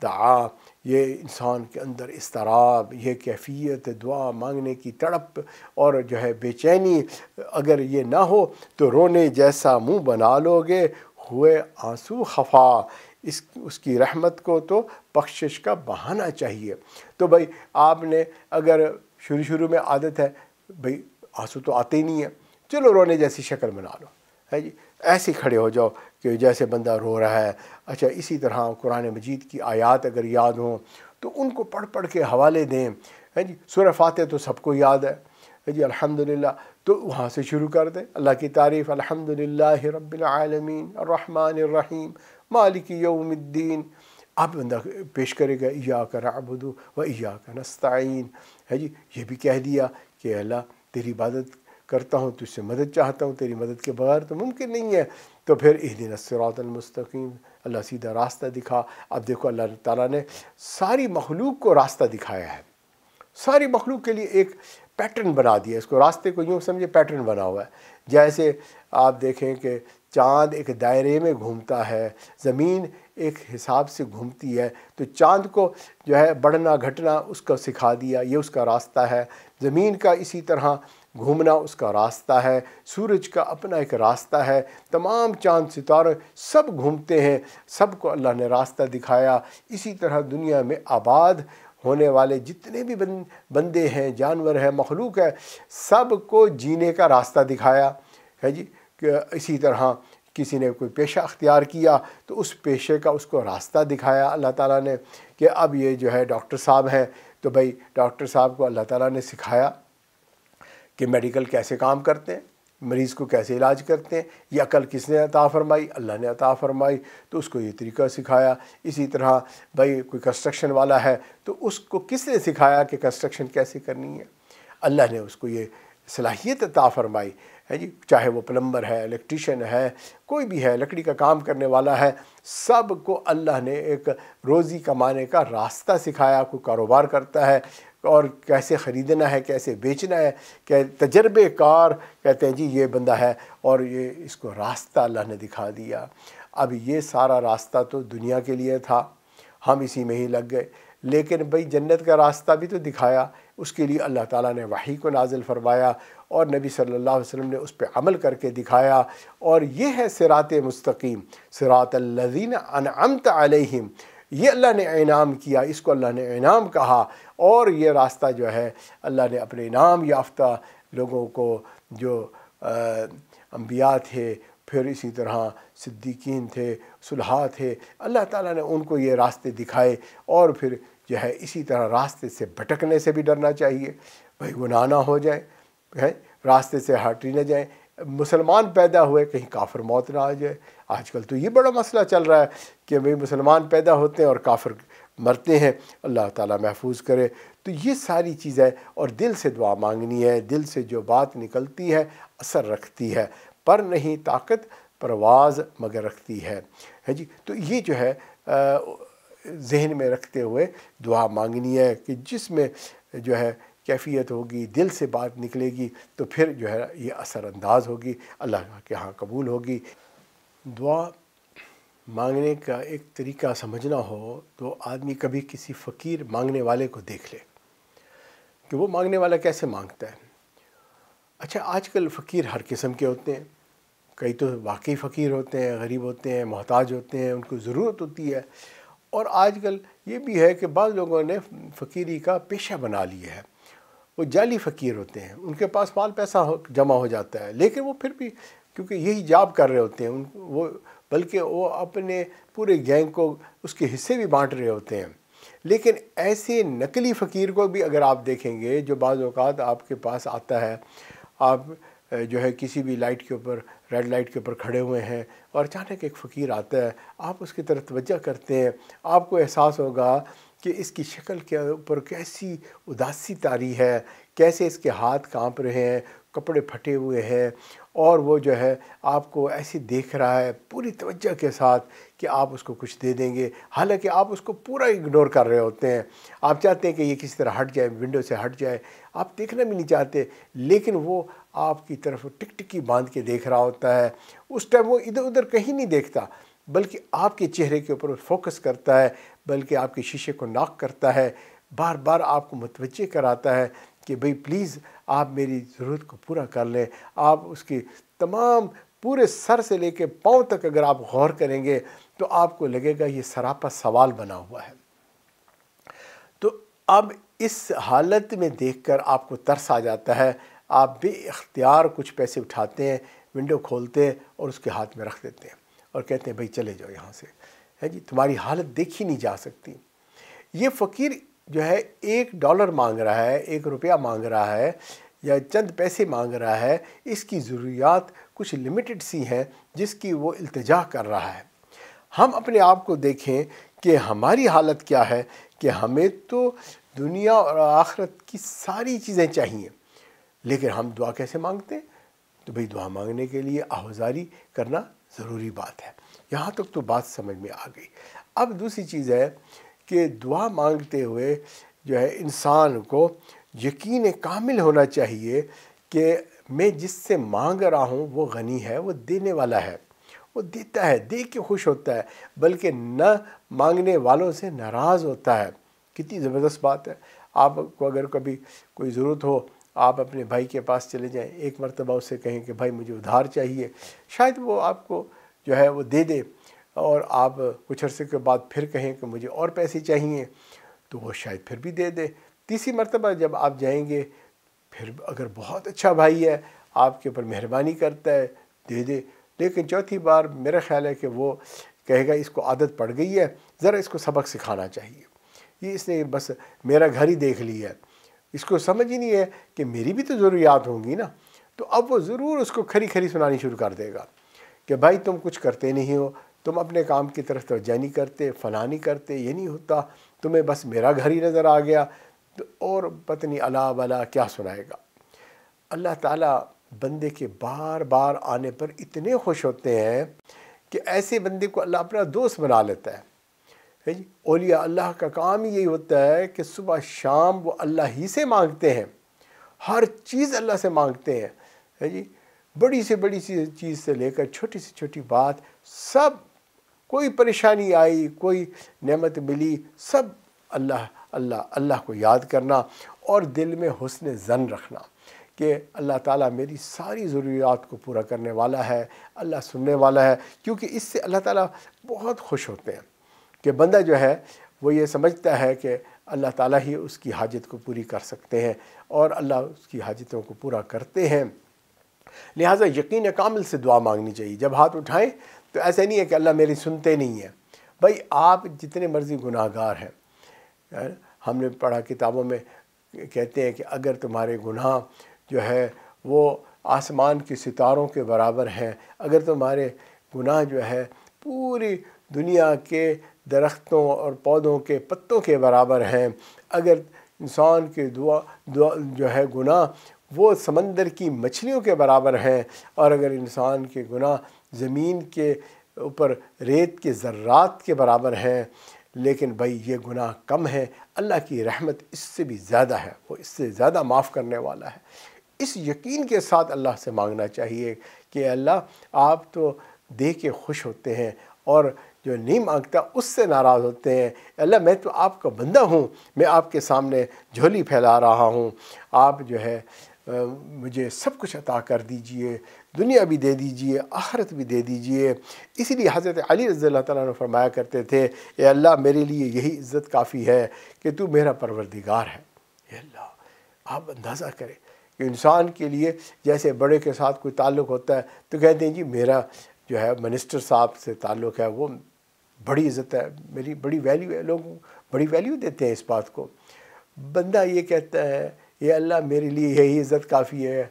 दा ये इंसान के अंदर इसतराब यह कैफियत दुआ मांगने की तड़प और जो है बेचैनी अगर ये ना हो तो रोने जैसा मुंह बना लोगे हुए आंसू खफा इस उसकी रहमत को तो बख्शिश का बहाना चाहिए तो भाई आपने अगर शुरू शुरू में आदत है भाई आंसू तो आते ही नहीं है चलो रोने जैसी शक्ल बना लो है जी ऐसे खड़े हो जाओ कि जैसे बंदा रो रहा है अच्छा इसी तरह कुरान मजीद की आयात अगर याद हों तो उनको पढ़ पढ़ के हवाले दें है जी सुर फातह तो सबको याद है जी अल्हम्दुलिल्लाह तो वहाँ से शुरू कर दें अल्लाह की तारीफ़ अल्हम्दुलिल्लाह रबालमीन रहीम मालिक यौमिद्दीन आप बंदा पेश करेगा या कर आबुदो व या का नस्ताइन है जी ये भी कह दिया कि अल्लाह तेरी इबादत करता हूँ तुझसे मदद चाहता हूँ तेरी मदद के बगैर तो मुमकिन नहीं है तो फिर इस दिन सरातमस्तकीम अल्लाह सीधा रास्ता दिखा अब देखो अल्लाह ताला ने सारी मखलूक को रास्ता दिखाया है सारी मखलूक के लिए एक पैटर्न बना दिया इसको रास्ते को यूँ समझे पैटर्न बना हुआ है जैसे आप देखें कि चाँद एक दायरे में घूमता है ज़मीन एक हिसाब से घूमती है तो चांद को जो है बढ़ना घटना उसका सिखा दिया ये उसका रास्ता है ज़मीन का इसी तरह घूमना उसका रास्ता है सूरज का अपना एक रास्ता है तमाम चांद सितारे सब घूमते हैं सबको अल्लाह ने रास्ता दिखाया इसी तरह दुनिया में आबाद होने वाले जितने भी बन, बंदे हैं जानवर हैं मखलूक है सब को जीने का रास्ता दिखाया है जी इसी तरह किसी ने कोई पेशा अख्तियार किया तो उस पेशे का उसको रास्ता दिखाया अल्लाह ताला ने कि अब ये जो है डॉक्टर साहब हैं तो भाई डॉक्टर साहब को अल्लाह ताला ने सिखाया कि मेडिकल कैसे काम करते हैं मरीज़ को कैसे इलाज करते हैं ये अकल किसने अता फरमाई अल्लाह ने अता फरमाई तो उसको ये तरीका सिखाया इसी तरह भाई कोई कंस्ट्रक्शन वाला है तो उसको किसने सिखाया कि कंस्ट्रक्शन कैसे करनी है अल्लाह ने उसको ये सलाहियत अता फरमाई है जी चाहे वो प्लम्बर है इलेक्ट्रिशियन है कोई भी है लकड़ी का काम करने वाला है सब को अल्लाह ने एक रोज़ी कमाने का रास्ता सिखाया कोई कारोबार करता है और कैसे ख़रीदना है कैसे बेचना है क्या तजर्बेकार कहते हैं जी ये बंदा है और ये इसको रास्ता अल्लाह ने दिखा दिया अब ये सारा रास्ता तो दुनिया के लिए था हम इसी में ही लग गए लेकिन भाई जन्नत का रास्ता भी तो दिखाया उसके लिए अल्लाह ताला ने वही को नाजिल फरमाया और नबी सल्लल्लाहु अलैहि वसल्लम ने उस पर अमल करके दिखाया और ये है सिरात मुस्तकीम सिरात लजीन अनअमत अलैहिम ये अल्लाह ने इनाम किया इसको अल्लाह ने इनाम कहा और ये रास्ता जो है अल्लाह ने अपने इनाम याफ्ता लोगों को जो अम्बिया थे फिर इसी तरह सिद्दीकीन थे सुलहा थे अल्लाह ताला ने उनको ये रास्ते दिखाए और फिर जो है इसी तरह रास्ते से भटकने से भी डरना चाहिए भाई गुनाह ना हो जाए हैं रास्ते से हट ही ना जाए मुसलमान पैदा हुए कहीं काफिर मौत ना आ जाए आजकल तो ये बड़ा मसला चल रहा है कि भाई मुसलमान पैदा होते हैं और काफिर मरते हैं अल्लाह ताला महफूज करे तो ये सारी चीज़ें और दिल से दुआ मांगनी है दिल से जो बात निकलती है असर रखती है पर नहीं ताकत परवाज़ मगर रखती है है जी तो ये जो है आ, जहन में रखते हुए दुआ मांगनी है कि जिसमें जो है कैफियत होगी दिल से बात निकलेगी तो फिर जो है ये असरअंदाज होगी अल्लाह के यहाँ कबूल होगी दुआ मांगने का एक तरीका समझना हो तो आदमी कभी किसी फ़कीर मांगने वाले को देख ले कि वो मांगने वाला कैसे मांगता है अच्छा आजकल फ़कीर हर किस्म के होते हैं कई तो वाकई फ़कीर होते हैं गरीब होते हैं मोहताज होते हैं उनको ज़रूरत होती है और आजकल ये भी है कि बाद लोगों ने फ़कीरी का पेशा बना लिया है वो जाली फ़कीर होते हैं उनके पास माल पैसा हो, जमा हो जाता है लेकिन वो फिर भी क्योंकि यही जाब कर रहे होते हैं उन वो बल्कि वो अपने पूरे गैंग को उसके हिस्से भी बांट रहे होते हैं लेकिन ऐसे नकली फ़कीर को भी अगर आप देखेंगे जो बाज़ अवत आपके पास आता है आप जो है किसी भी लाइट के ऊपर रेड लाइट के ऊपर खड़े हुए हैं और अचानक एक फ़कीर आता है आप उसकी तरफ तवज्जा करते हैं आपको एहसास होगा कि इसकी शक्ल के ऊपर कैसी उदासी तारी है कैसे इसके हाथ कांप रहे हैं कपड़े फटे हुए हैं और वो जो है आपको ऐसे देख रहा है पूरी तवज्जो के साथ कि आप उसको कुछ दे देंगे हालांकि आप उसको पूरा इग्नोर कर रहे होते हैं आप चाहते हैं कि ये किसी तरह हट जाए विंडो से हट जाए आप देखना भी नहीं चाहते लेकिन वो आपकी तरफ टिक टिकी बांध के देख रहा होता है उस टाइम वो इधर उधर कहीं नहीं देखता बल्कि आपके चेहरे के ऊपर फोकस करता है बल्कि आपके शीशे को नाक करता है बार बार आपको मतवज कराता है कि भाई प्लीज़ आप मेरी ज़रूरत को पूरा कर लें आप उसकी तमाम पूरे सर से लेके पाँव तक अगर आप गौर करेंगे तो आपको लगेगा ये सरापा सवाल बना हुआ है तो अब इस हालत में देखकर आपको तरस आ जाता है आप बेख्तियार कुछ पैसे उठाते हैं विंडो खोलते हैं और उसके हाथ में रख देते हैं और कहते हैं भाई चले जाओ यहाँ से है जी तुम्हारी हालत देखी नहीं जा सकती ये फ़कीर जो है एक डॉलर मांग रहा है एक रुपया मांग रहा है या चंद पैसे मांग रहा है इसकी ज़रूरियात कुछ लिमिटेड सी हैं जिसकी वो अल्तजा कर रहा है हम अपने आप को देखें कि हमारी हालत क्या है कि हमें तो दुनिया और आखरत की सारी चीज़ें चाहिए लेकिन हम दुआ कैसे मांगते हैं तो भाई दुआ मांगने के लिए आहुजारी करना ज़रूरी बात है यहाँ तक तो बात समझ में आ गई अब दूसरी चीज़ है कि दुआ मांगते हुए जो है इंसान को यकीन कामिल होना चाहिए कि मैं जिससे मांग रहा हूँ वो गनी है वो देने वाला है वो देता है दे के खुश होता है बल्कि न मांगने वालों से नाराज़ होता है कितनी ज़बरदस्त बात है आपको अगर कभी कोई ज़रूरत हो आप अपने भाई के पास चले जाएं एक मरतबा उससे कहें कि भाई मुझे उधार चाहिए शायद वो आपको जो है वो दे दे और आप कुछ अरसे के बाद फिर कहें कि मुझे और पैसे चाहिए तो वो शायद फिर भी दे दे तीसरी मरतबा जब आप जाएंगे फिर अगर बहुत अच्छा भाई है आपके ऊपर मेहरबानी करता है दे दे लेकिन चौथी बार मेरा ख्याल है कि वो कहेगा इसको आदत पड़ गई है ज़रा इसको सबक सिखाना चाहिए ये इसने बस मेरा घर ही देख लिया है इसको समझ ही नहीं है कि मेरी भी तो ज़रूरियात होंगी ना तो अब वो ज़रूर उसको खरी खरी सुनानी शुरू कर देगा कि भाई तुम कुछ करते नहीं हो तुम अपने काम की तरफ तोज्जा नहीं करते फ़ला नहीं करते ये नहीं होता तुम्हें बस मेरा घर ही नज़र आ गया तो और पत्नी अला वाला क्या सुनाएगा अल्लाह ताला बंदे के बार बार आने पर इतने खुश होते हैं कि ऐसे बंदे को अल्लाह अपना दोस्त बना लेता है है जी ओलिया अल्लाह का काम ही यही होता है कि सुबह शाम वो अल्लाह ही से मांगते हैं हर चीज़ अल्लाह से मांगते हैं है जी बड़ी से बड़ी सी चीज़ से लेकर छोटी से छोटी बात सब कोई परेशानी आई कोई नेमत मिली सब अल्लाह अल्लाह अल्लाह को याद करना और दिल में हसन जन रखना कि अल्लाह ताला मेरी सारी ज़रूरियात को पूरा करने वाला है अल्लाह सुनने वाला है क्योंकि इससे अल्लाह ताला बहुत खुश होते हैं कि बंदा जो है वो ये समझता है कि अल्लाह ताला ही उसकी हाजत को पूरी कर सकते हैं और अल्लाह उसकी हाजतों को पूरा करते हैं लिहाजा यकीन कामिल से दुआ मांगनी चाहिए जब हाथ उठाएं तो ऐसा नहीं है कि अल्लाह मेरी सुनते नहीं है भाई आप जितने मर्ज़ी गुनाहगार हैं हमने पढ़ा किताबों में कहते हैं कि अगर तुम्हारे गुनाह जो है वो आसमान के सितारों के बराबर हैं अगर तुम्हारे गुनाह जो है पूरी दुनिया के दरख्तों और पौधों के पत्तों के बराबर हैं अगर इंसान के दुआ, दुआ जो है गुनाह वो समंदर की मछलियों के बराबर हैं और अगर इंसान के गुनाह ज़मीन के ऊपर रेत के ज़र्रात के बराबर हैं लेकिन भाई ये गुनाह कम है अल्लाह की रहमत इससे भी ज़्यादा है वो इससे ज़्यादा माफ़ करने वाला है इस यकीन के साथ अल्लाह से मांगना चाहिए कि अल्लाह आप तो दे के खुश होते हैं और जो नहीं मांगता उससे नाराज़ होते हैं अल्लाह मैं तो आपका बंदा हूँ मैं आपके सामने झोली फैला रहा हूँ आप जो है आ, मुझे सब कुछ अता कर दीजिए दुनिया भी दे दीजिए आहरत भी दे दीजिए इसीलिए हज़रत अली रज़ी तैन फरमाया करते थे ए अल्लाह मेरे लिए यही इज़्ज़त काफ़ी है कि तू मेरा परवरदिगार है अल्लाह आप अंदाज़ा करें कि इंसान के लिए जैसे बड़े के साथ कोई ताल्लुक़ होता है तो कहते हैं जी मेरा जो है मिनिस्टर साहब से ताल्लुक़ है वो बड़ी इज्जत है मेरी बड़ी वैल्यू है लोग बड़ी वैल्यू देते हैं इस बात को बंदा ये कहता है ये अल्लाह मेरे लिए यही इज़्ज़त काफ़ी है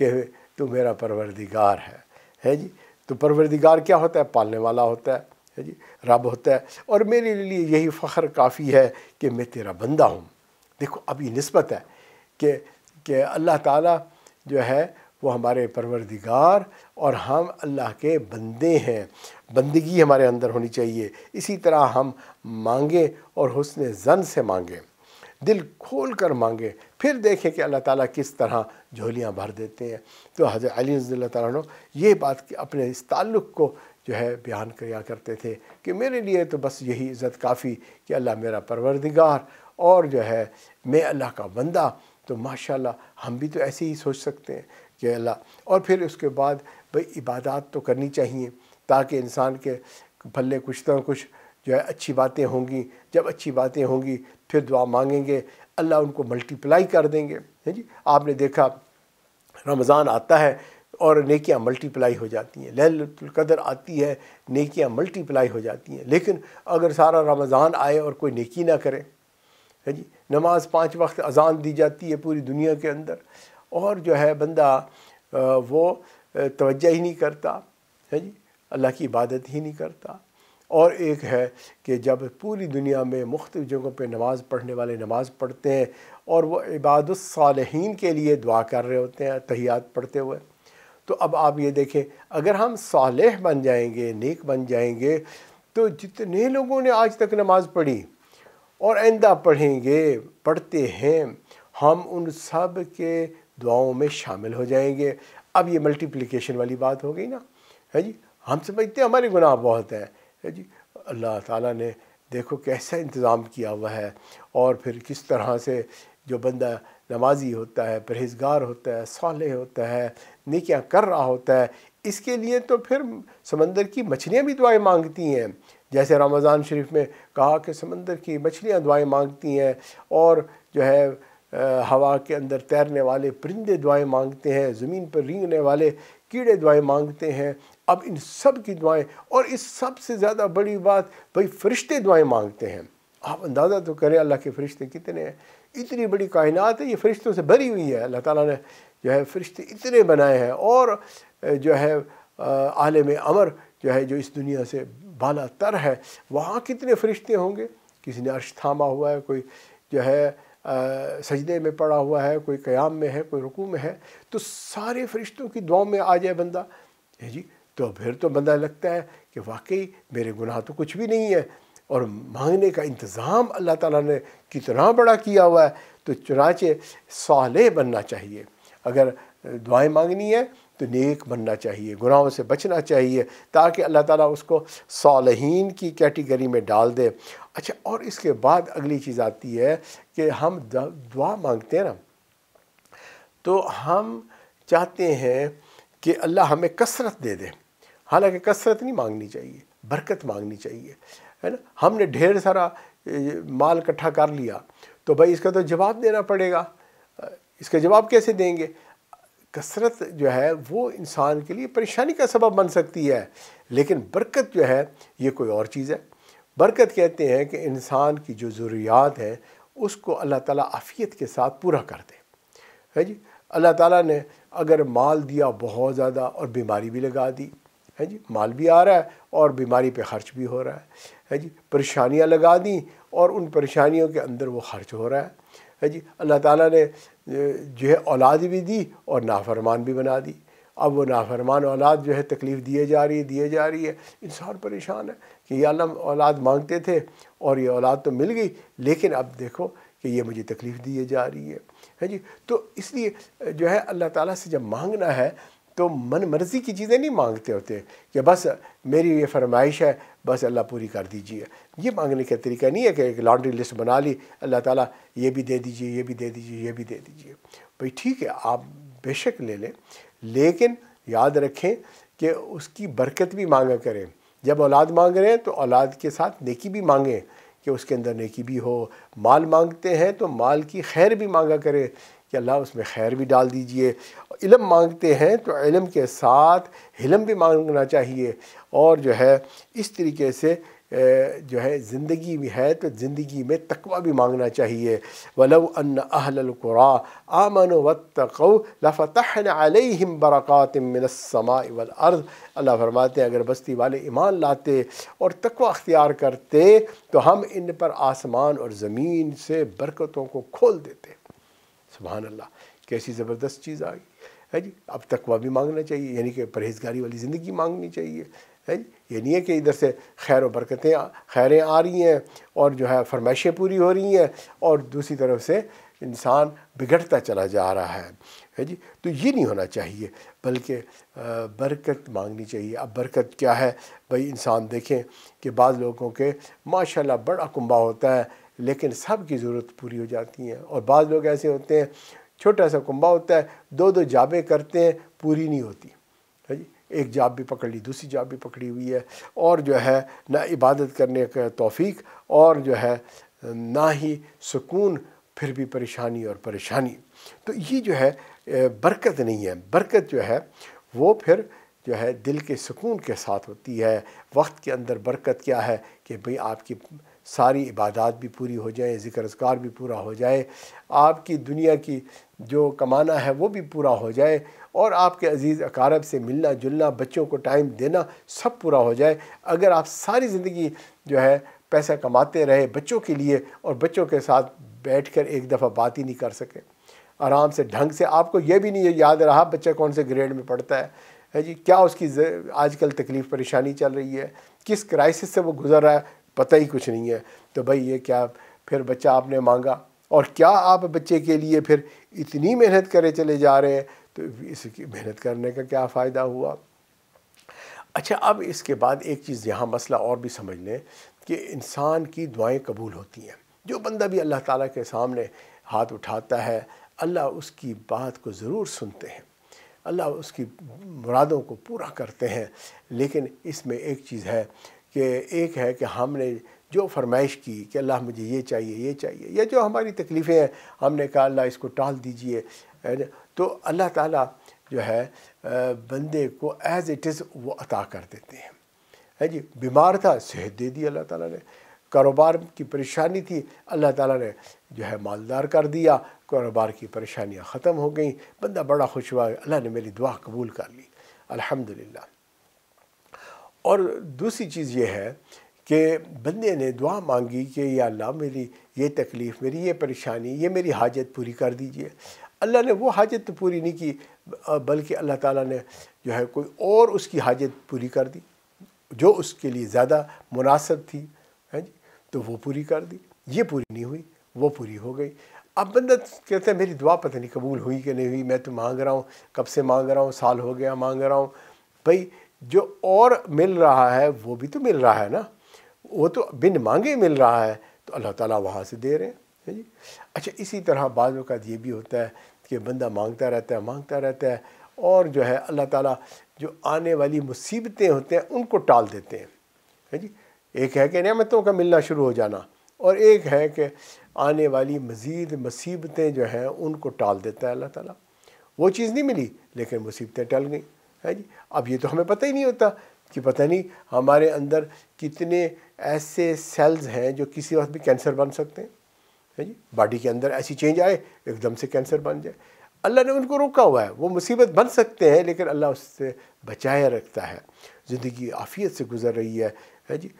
कि तू मेरा परवरदिगार है है जी तो परवरदिगार क्या होता है पालने वाला होता है है जी रब होता है और मेरे लिए यही फ़ख्र काफ़ी है कि मैं तेरा बंदा हूँ देखो अब ये नस्बत है कि अल्लाह ताला जो है वो हमारे परवरदिगार और हम अल्लाह के बंदे हैं बंदगी हमारे अंदर होनी चाहिए इसी तरह हम मांगें और हसन जन से मांगें दिल खोल कर मांगे फिर देखें कि अल्लाह ताला किस तरह झोलियाँ भर देते हैं तो हज़रत अली रज़ी ये बात कि अपने इस ताल्लुक़ को जो है बयान किया करते थे कि मेरे लिए तो बस यही इज़्ज़त काफ़ी कि अल्लाह मेरा परवरदिगार और जो है मैं अल्लाह का बंदा तो माशाल्लाह हम भी तो ऐसे ही सोच सकते हैं या अल्लाह और फिर उसके बाद भाई इबादत तो करनी चाहिए ताकि इंसान के भले कुछ ना कुछ जो है अच्छी बातें होंगी जब अच्छी बातें होंगी फिर दुआ मांगेंगे अल्लाह उनको मल्टीप्लाई कर देंगे है जी आपने देखा रमज़ान आता है और नेकियां मल्टीप्लाई हो जाती हैं लहलकदर आती है नेकियां मल्टीप्लाई हो जाती हैं लेकिन अगर सारा रमज़ान आए और कोई नेकी ना करे है जी नमाज़ पाँच वक्त अजान दी जाती है पूरी दुनिया के अंदर और जो है बंदा वो तोज्जा ही नहीं करता है जी अल्लाह की इबादत ही नहीं करता और एक है कि जब पूरी दुनिया में मुख्त जगहों पर नमाज़ पढ़ने वाले नमाज़ पढ़ते हैं और वो इबादतसालहन के लिए दुआ कर रहे होते हैं तहियात पढ़ते हुए तो अब आप ये देखें अगर हम साल बन जाएंगे नेक बन जाएंगे तो जितने लोगों ने आज तक नमाज़ पढ़ी और आइंदा पढ़ेंगे पढ़ते हैं हम उन सब के दुआओं में शामिल हो जाएंगे अब ये मल्टीप्लिकेशन वाली बात हो गई ना है जी हम समझते हैं हमारे गुनाह बहुत हैं है जी अल्लाह ताला ने देखो कैसा इंतज़ाम किया हुआ है और फिर किस तरह से जो बंदा नमाजी होता है परहेजगार होता है साले होता है निकियाँ कर रहा होता है इसके लिए तो फिर समंदर की मछलियाँ भी दुआएँ मांगती हैं जैसे रमज़ान शरीफ में कहा कि समंदर की मछलियाँ दुआएँ मांगती हैं और जो है हवा के अंदर तैरने वाले परिंदे दुआएं मांगते हैं ज़मीन पर रींगने वाले कीड़े दुआएं मांगते हैं अब इन सब की दुआएं और इस सब से ज़्यादा बड़ी बात भाई फरिश्ते दुआएं मांगते हैं आप अंदाज़ा तो करें अल्लाह के फरिश्ते कितने हैं इतनी बड़ी कायनात है ये फरिश्तों से भरी हुई है अल्लाह ताला ने जो है फरिश्ते इतने बनाए हैं और जो है आलम अमर जो है जो इस दुनिया से बाला तर है वहाँ कितने फरिश्ते होंगे किसी ने अर्श थामा हुआ है कोई जो है सजदे में पड़ा हुआ है कोई क़याम में है कोई रुकू में है तो सारे फरिश्तों की दुआओं में आ जाए बंदा है जी तो फिर तो बंदा लगता है कि वाकई मेरे गुनाह तो कुछ भी नहीं है और मांगने का इंतज़ाम अल्लाह ताला ने कितना बड़ा किया हुआ है तो चुनाचे साले बनना चाहिए अगर दुआएं मांगनी है तो नेक बनना चाहिए गुनाहों से बचना चाहिए ताकि अल्लाह ताला उसको सालहीन की कैटेगरी में डाल दे अच्छा और इसके बाद अगली चीज़ आती है कि हम दुआ मांगते हैं ना तो हम चाहते हैं कि अल्लाह हमें कसरत दे दे हालांकि कसरत नहीं मांगनी चाहिए बरकत मांगनी चाहिए है ना हमने ढेर सारा माल इकट्ठा कर लिया तो भाई इसका तो जवाब देना पड़ेगा इसका जवाब कैसे देंगे कसरत जो है वो इंसान के लिए परेशानी का सबब बन सकती है लेकिन बरकत जो है ये कोई और चीज़ है बरकत कहते हैं कि इंसान की जो ज़रूरियात है उसको अल्लाह ताला आफ़ियत के साथ पूरा कर दे है जी अल्लाह ताला ने अगर माल दिया बहुत ज़्यादा और बीमारी भी लगा दी है जी माल भी आ रहा है और बीमारी पे खर्च भी हो रहा है है जी परेशानियाँ लगा दी और उन परेशानियों के अंदर वो खर्च हो रहा है है जी अल्लाह ताला ने जो है औलाद भी दी और नाफरमान भी बना दी अब वो नाफरमान औलाद जो है तकलीफ़ दिए जा रही है दिए जा रही है इंसान परेशान है कि ये अल्लाह औलाद मांगते थे और ये औलाद तो मिल गई लेकिन अब देखो कि ये मुझे तकलीफ़ दिए जा रही है है जी तो इसलिए जो है अल्लाह ताला से जब मांगना है तो मन मर्ज़ी की चीज़ें नहीं मांगते होते कि बस मेरी ये फरमाइश है बस अल्लाह पूरी कर दीजिए ये मांगने का तरीका नहीं है कि एक लॉन्ड्री लिस्ट बना ली अल्लाह ताला ये भी दे दीजिए ये भी दे दीजिए ये भी दे दीजिए भाई ठीक है आप बेशक ले लें लेकिन याद रखें कि उसकी बरकत भी मांगा करें जब औलाद मांग रहे हैं तो औलाद के साथ नेकी भी मांगें कि उसके अंदर नेकी भी हो माल मांगते हैं तो माल की खैर भी मांगा करें कि अल्लाह उसमें खैर भी डाल दीजिए इलम मांगते हैं तो इलम के साथ हिलम भी मांगना चाहिए और जो है इस तरीके से जो है ज़िंदगी भी है तो ज़िंदगी में तकवा भी मांगना चाहिए वलव अन अहलकुरा आमन वतको लफ़तहन अलहिम बरक़ातमसमा वल अर्ज़ अल्लाह फरमाते अगर बस्ती वाले ईमान लाते और तकवा अख्तियार करते तो हम इन पर आसमान और ज़मीन से बरकतों को खोल देते सुबहान अल्लाह कैसी ज़बरदस्त चीज़ आ गई है जी अब तकवा भी मांगना चाहिए यानी कि परहेजगारी वाली ज़िंदगी मांगनी चाहिए है ये नहीं है कि इधर से खैर व बरकतें खैरें आ रही हैं और जो है फरमाइशें पूरी हो रही हैं और दूसरी तरफ से इंसान बिगड़ता चला जा रहा है है जी तो ये नहीं होना चाहिए बल्कि बरकत मांगनी चाहिए अब बरकत क्या है भाई इंसान देखें कि बाद लोगों के माशाल्लाह बड़ा कुंबा होता है लेकिन सब की ज़रूरत पूरी हो जाती है और बाद लोग ऐसे होते हैं छोटा सा कुंबा होता है दो दो जाबे करते हैं पूरी नहीं होती एक जाब भी पकड़ ली दूसरी जाब भी पकड़ी हुई है और जो है ना इबादत करने का तौफीक और जो है ना ही सुकून फिर भी परेशानी और परेशानी तो ये जो है बरकत नहीं है बरकत जो है वो फिर जो है दिल के सुकून के साथ होती है वक्त के अंदर बरकत क्या है कि भाई आपकी सारी इबादत भी पूरी हो जाए ज़िक्र असकार भी पूरा हो जाए आपकी दुनिया की जो कमाना है वो भी पूरा हो जाए और आपके अजीज़ अकारब से मिलना जुलना बच्चों को टाइम देना सब पूरा हो जाए अगर आप सारी ज़िंदगी जो है पैसा कमाते रहे बच्चों के लिए और बच्चों के साथ बैठ कर एक दफ़ा बात ही नहीं कर सके आराम से ढंग से आपको यह भी नहीं याद रहा बच्चा कौन से ग्रेड में पढ़ता है है जी क्या उसकी आजकल तकलीफ़ परेशानी चल रही है किस क्राइसिस से वो गुज़र रहा है पता ही कुछ नहीं है तो भाई ये क्या फिर बच्चा आपने मांगा और क्या आप बच्चे के लिए फिर इतनी मेहनत करे चले जा रहे हैं तो इसकी मेहनत करने का क्या फ़ायदा हुआ अच्छा अब इसके बाद एक चीज़ यहाँ मसला और भी समझ लें कि इंसान की दुआएं कबूल होती हैं जो बंदा भी अल्लाह ताला के सामने हाथ उठाता है अल्लाह उसकी बात को ज़रूर सुनते हैं अल्लाह उसकी मुरादों को पूरा करते हैं लेकिन इसमें एक चीज़ है कि एक है कि हमने जो फरमाइश की कि अल्लाह मुझे ये चाहिए ये चाहिए या जो हमारी तकलीफ़ें हैं हमने कहा अल्लाह इसको टाल दीजिए तो अल्लाह ताला जो है बंदे को एज़ इट इज़ वो अता कर देते हैं है जी बीमार था सेहत दे दी अल्लाह ताला ने कारोबार की परेशानी थी अल्लाह ताला ने जो है मालदार कर दिया कारोबार की परेशानियाँ ख़त्म हो गई बंदा बड़ा खुश हुआ अल्लाह ने मेरी दुआ कबूल कर ली अलहमदिल्ला और दूसरी चीज़ ये है कि बंदे ने दुआ मांगी कि यह अल्लाह मेरी ये तकलीफ़ मेरी ये परेशानी ये मेरी हाजत पूरी कर दीजिए अल्लाह ने वो हाजत तो पूरी नहीं की बल्कि अल्लाह ताला ने जो है कोई और उसकी हाजत पूरी कर दी जो उसके लिए ज़्यादा मुनासब थी है जी तो वो पूरी कर दी ये पूरी नहीं हुई वो पूरी हो गई अब बंदा कहता है मेरी दुआ पता नहीं कबूल हुई कि नहीं हुई मैं तो मांग रहा हूँ कब से मांग रहा हूँ साल हो गया मांग रहा हूँ भाई जो और मिल रहा है वो भी तो मिल रहा है ना वो तो बिन मांगे मिल रहा है तो अल्लाह ताला वहाँ से दे रहे हैं है जी अच्छा इसी तरह बाद अवत ये भी होता है कि बंदा मांगता रहता है मांगता रहता है और जो है अल्लाह ताला जो आने वाली मुसीबतें होते हैं उनको टाल देते हैं है जी एक है कि नमतों का मिलना शुरू हो जाना और एक है कि आने वाली मज़ीद मुसीबतें जो हैं उनको टाल देता है अल्लाह ताली वो चीज़ नहीं मिली लेकिन मुसीबतें टल गई है जी अब ये तो हमें पता ही नहीं होता कि पता नहीं हमारे अंदर कितने ऐसे सेल्स हैं जो किसी वक्त भी कैंसर बन सकते हैं है जी बॉडी के अंदर ऐसी चेंज आए एकदम से कैंसर बन जाए अल्लाह ने उनको रोका हुआ है वो मुसीबत बन सकते हैं लेकिन अल्लाह उससे बचाए रखता है ज़िंदगी आफियत से गुजर रही है है जी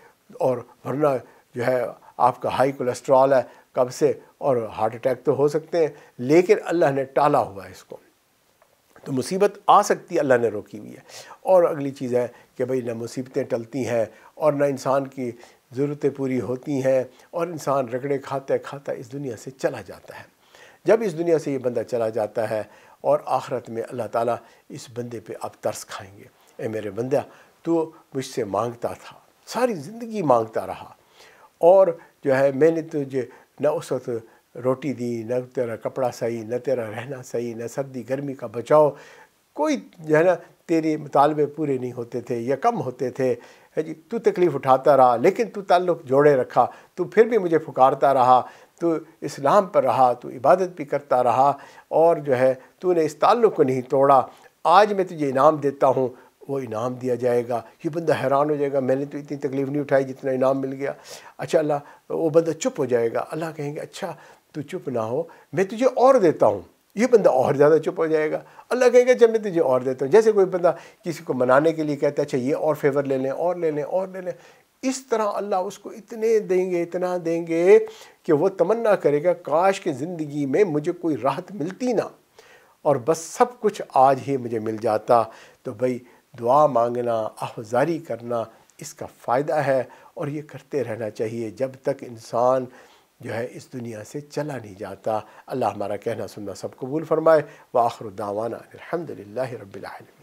और वरना जो है आपका हाई कोलेस्ट्रॉल है कब से और हार्ट अटैक तो हो सकते हैं लेकिन अल्लाह ने टाला हुआ है इसको तो मुसीबत आ सकती है अल्लाह ने रोकी हुई है और अगली चीज़ है कि भाई ना मुसीबतें टलती हैं और ना इंसान की ज़रूरतें पूरी होती हैं और इंसान रगड़े खाते खाता इस दुनिया से चला जाता है जब इस दुनिया से ये बंदा चला जाता है और आखरत में अल्लाह ताला इस बंदे पे आप तरस खाएंगे ए मेरे बंदा तो मुझसे मांगता था सारी ज़िंदगी मांगता रहा और जो है मैंने तुझे ना उस वक्त रोटी दी न तेरा कपड़ा सही न तेरा रहना सही न सर्दी गर्मी का बचाओ कोई जो है ना तेरे मुतालबे पूरे नहीं होते थे या कम होते थे है जी तू तकलीफ़ उठाता रहा लेकिन तू ताल्लुक़ जोड़े रखा तू फिर भी मुझे पुकारता रहा तू इस्लाम पर रहा तू इबादत भी करता रहा और जो है तूने इस ताल्लुक़ को नहीं तोड़ा आज मैं तुझे इनाम देता हूँ वो इनाम दिया जाएगा ये बंदा हैरान हो जाएगा मैंने तो इतनी तकलीफ़ नहीं उठाई जितना इनाम मिल गया अच्छा अल्लाह वो बंदा चुप हो जाएगा अल्लाह कहेंगे अच्छा तू चुप ना हो मैं तुझे और देता हूँ ये बंदा और ज़्यादा चुप हो जाएगा अल्लाह कहेगा जब मैं तुझे और देता हूँ जैसे कोई बंदा किसी को मनाने के लिए कहता है अच्छा ये और फेवर ले लें और ले लें और ले लें इस तरह अल्लाह उसको इतने देंगे इतना देंगे कि वो तमन्ना करेगा काश के ज़िंदगी में मुझे कोई राहत मिलती ना और बस सब कुछ आज ही मुझे मिल जाता तो भाई दुआ मांगना अफजारी करना इसका फ़ायदा है और ये करते रहना चाहिए जब तक इंसान जो है इस दुनिया से चला नहीं जाता अल्लाह हमारा कहना सुनना सब कबूल फरमाए व आखर दावाना अलहमदिल्ला रबालम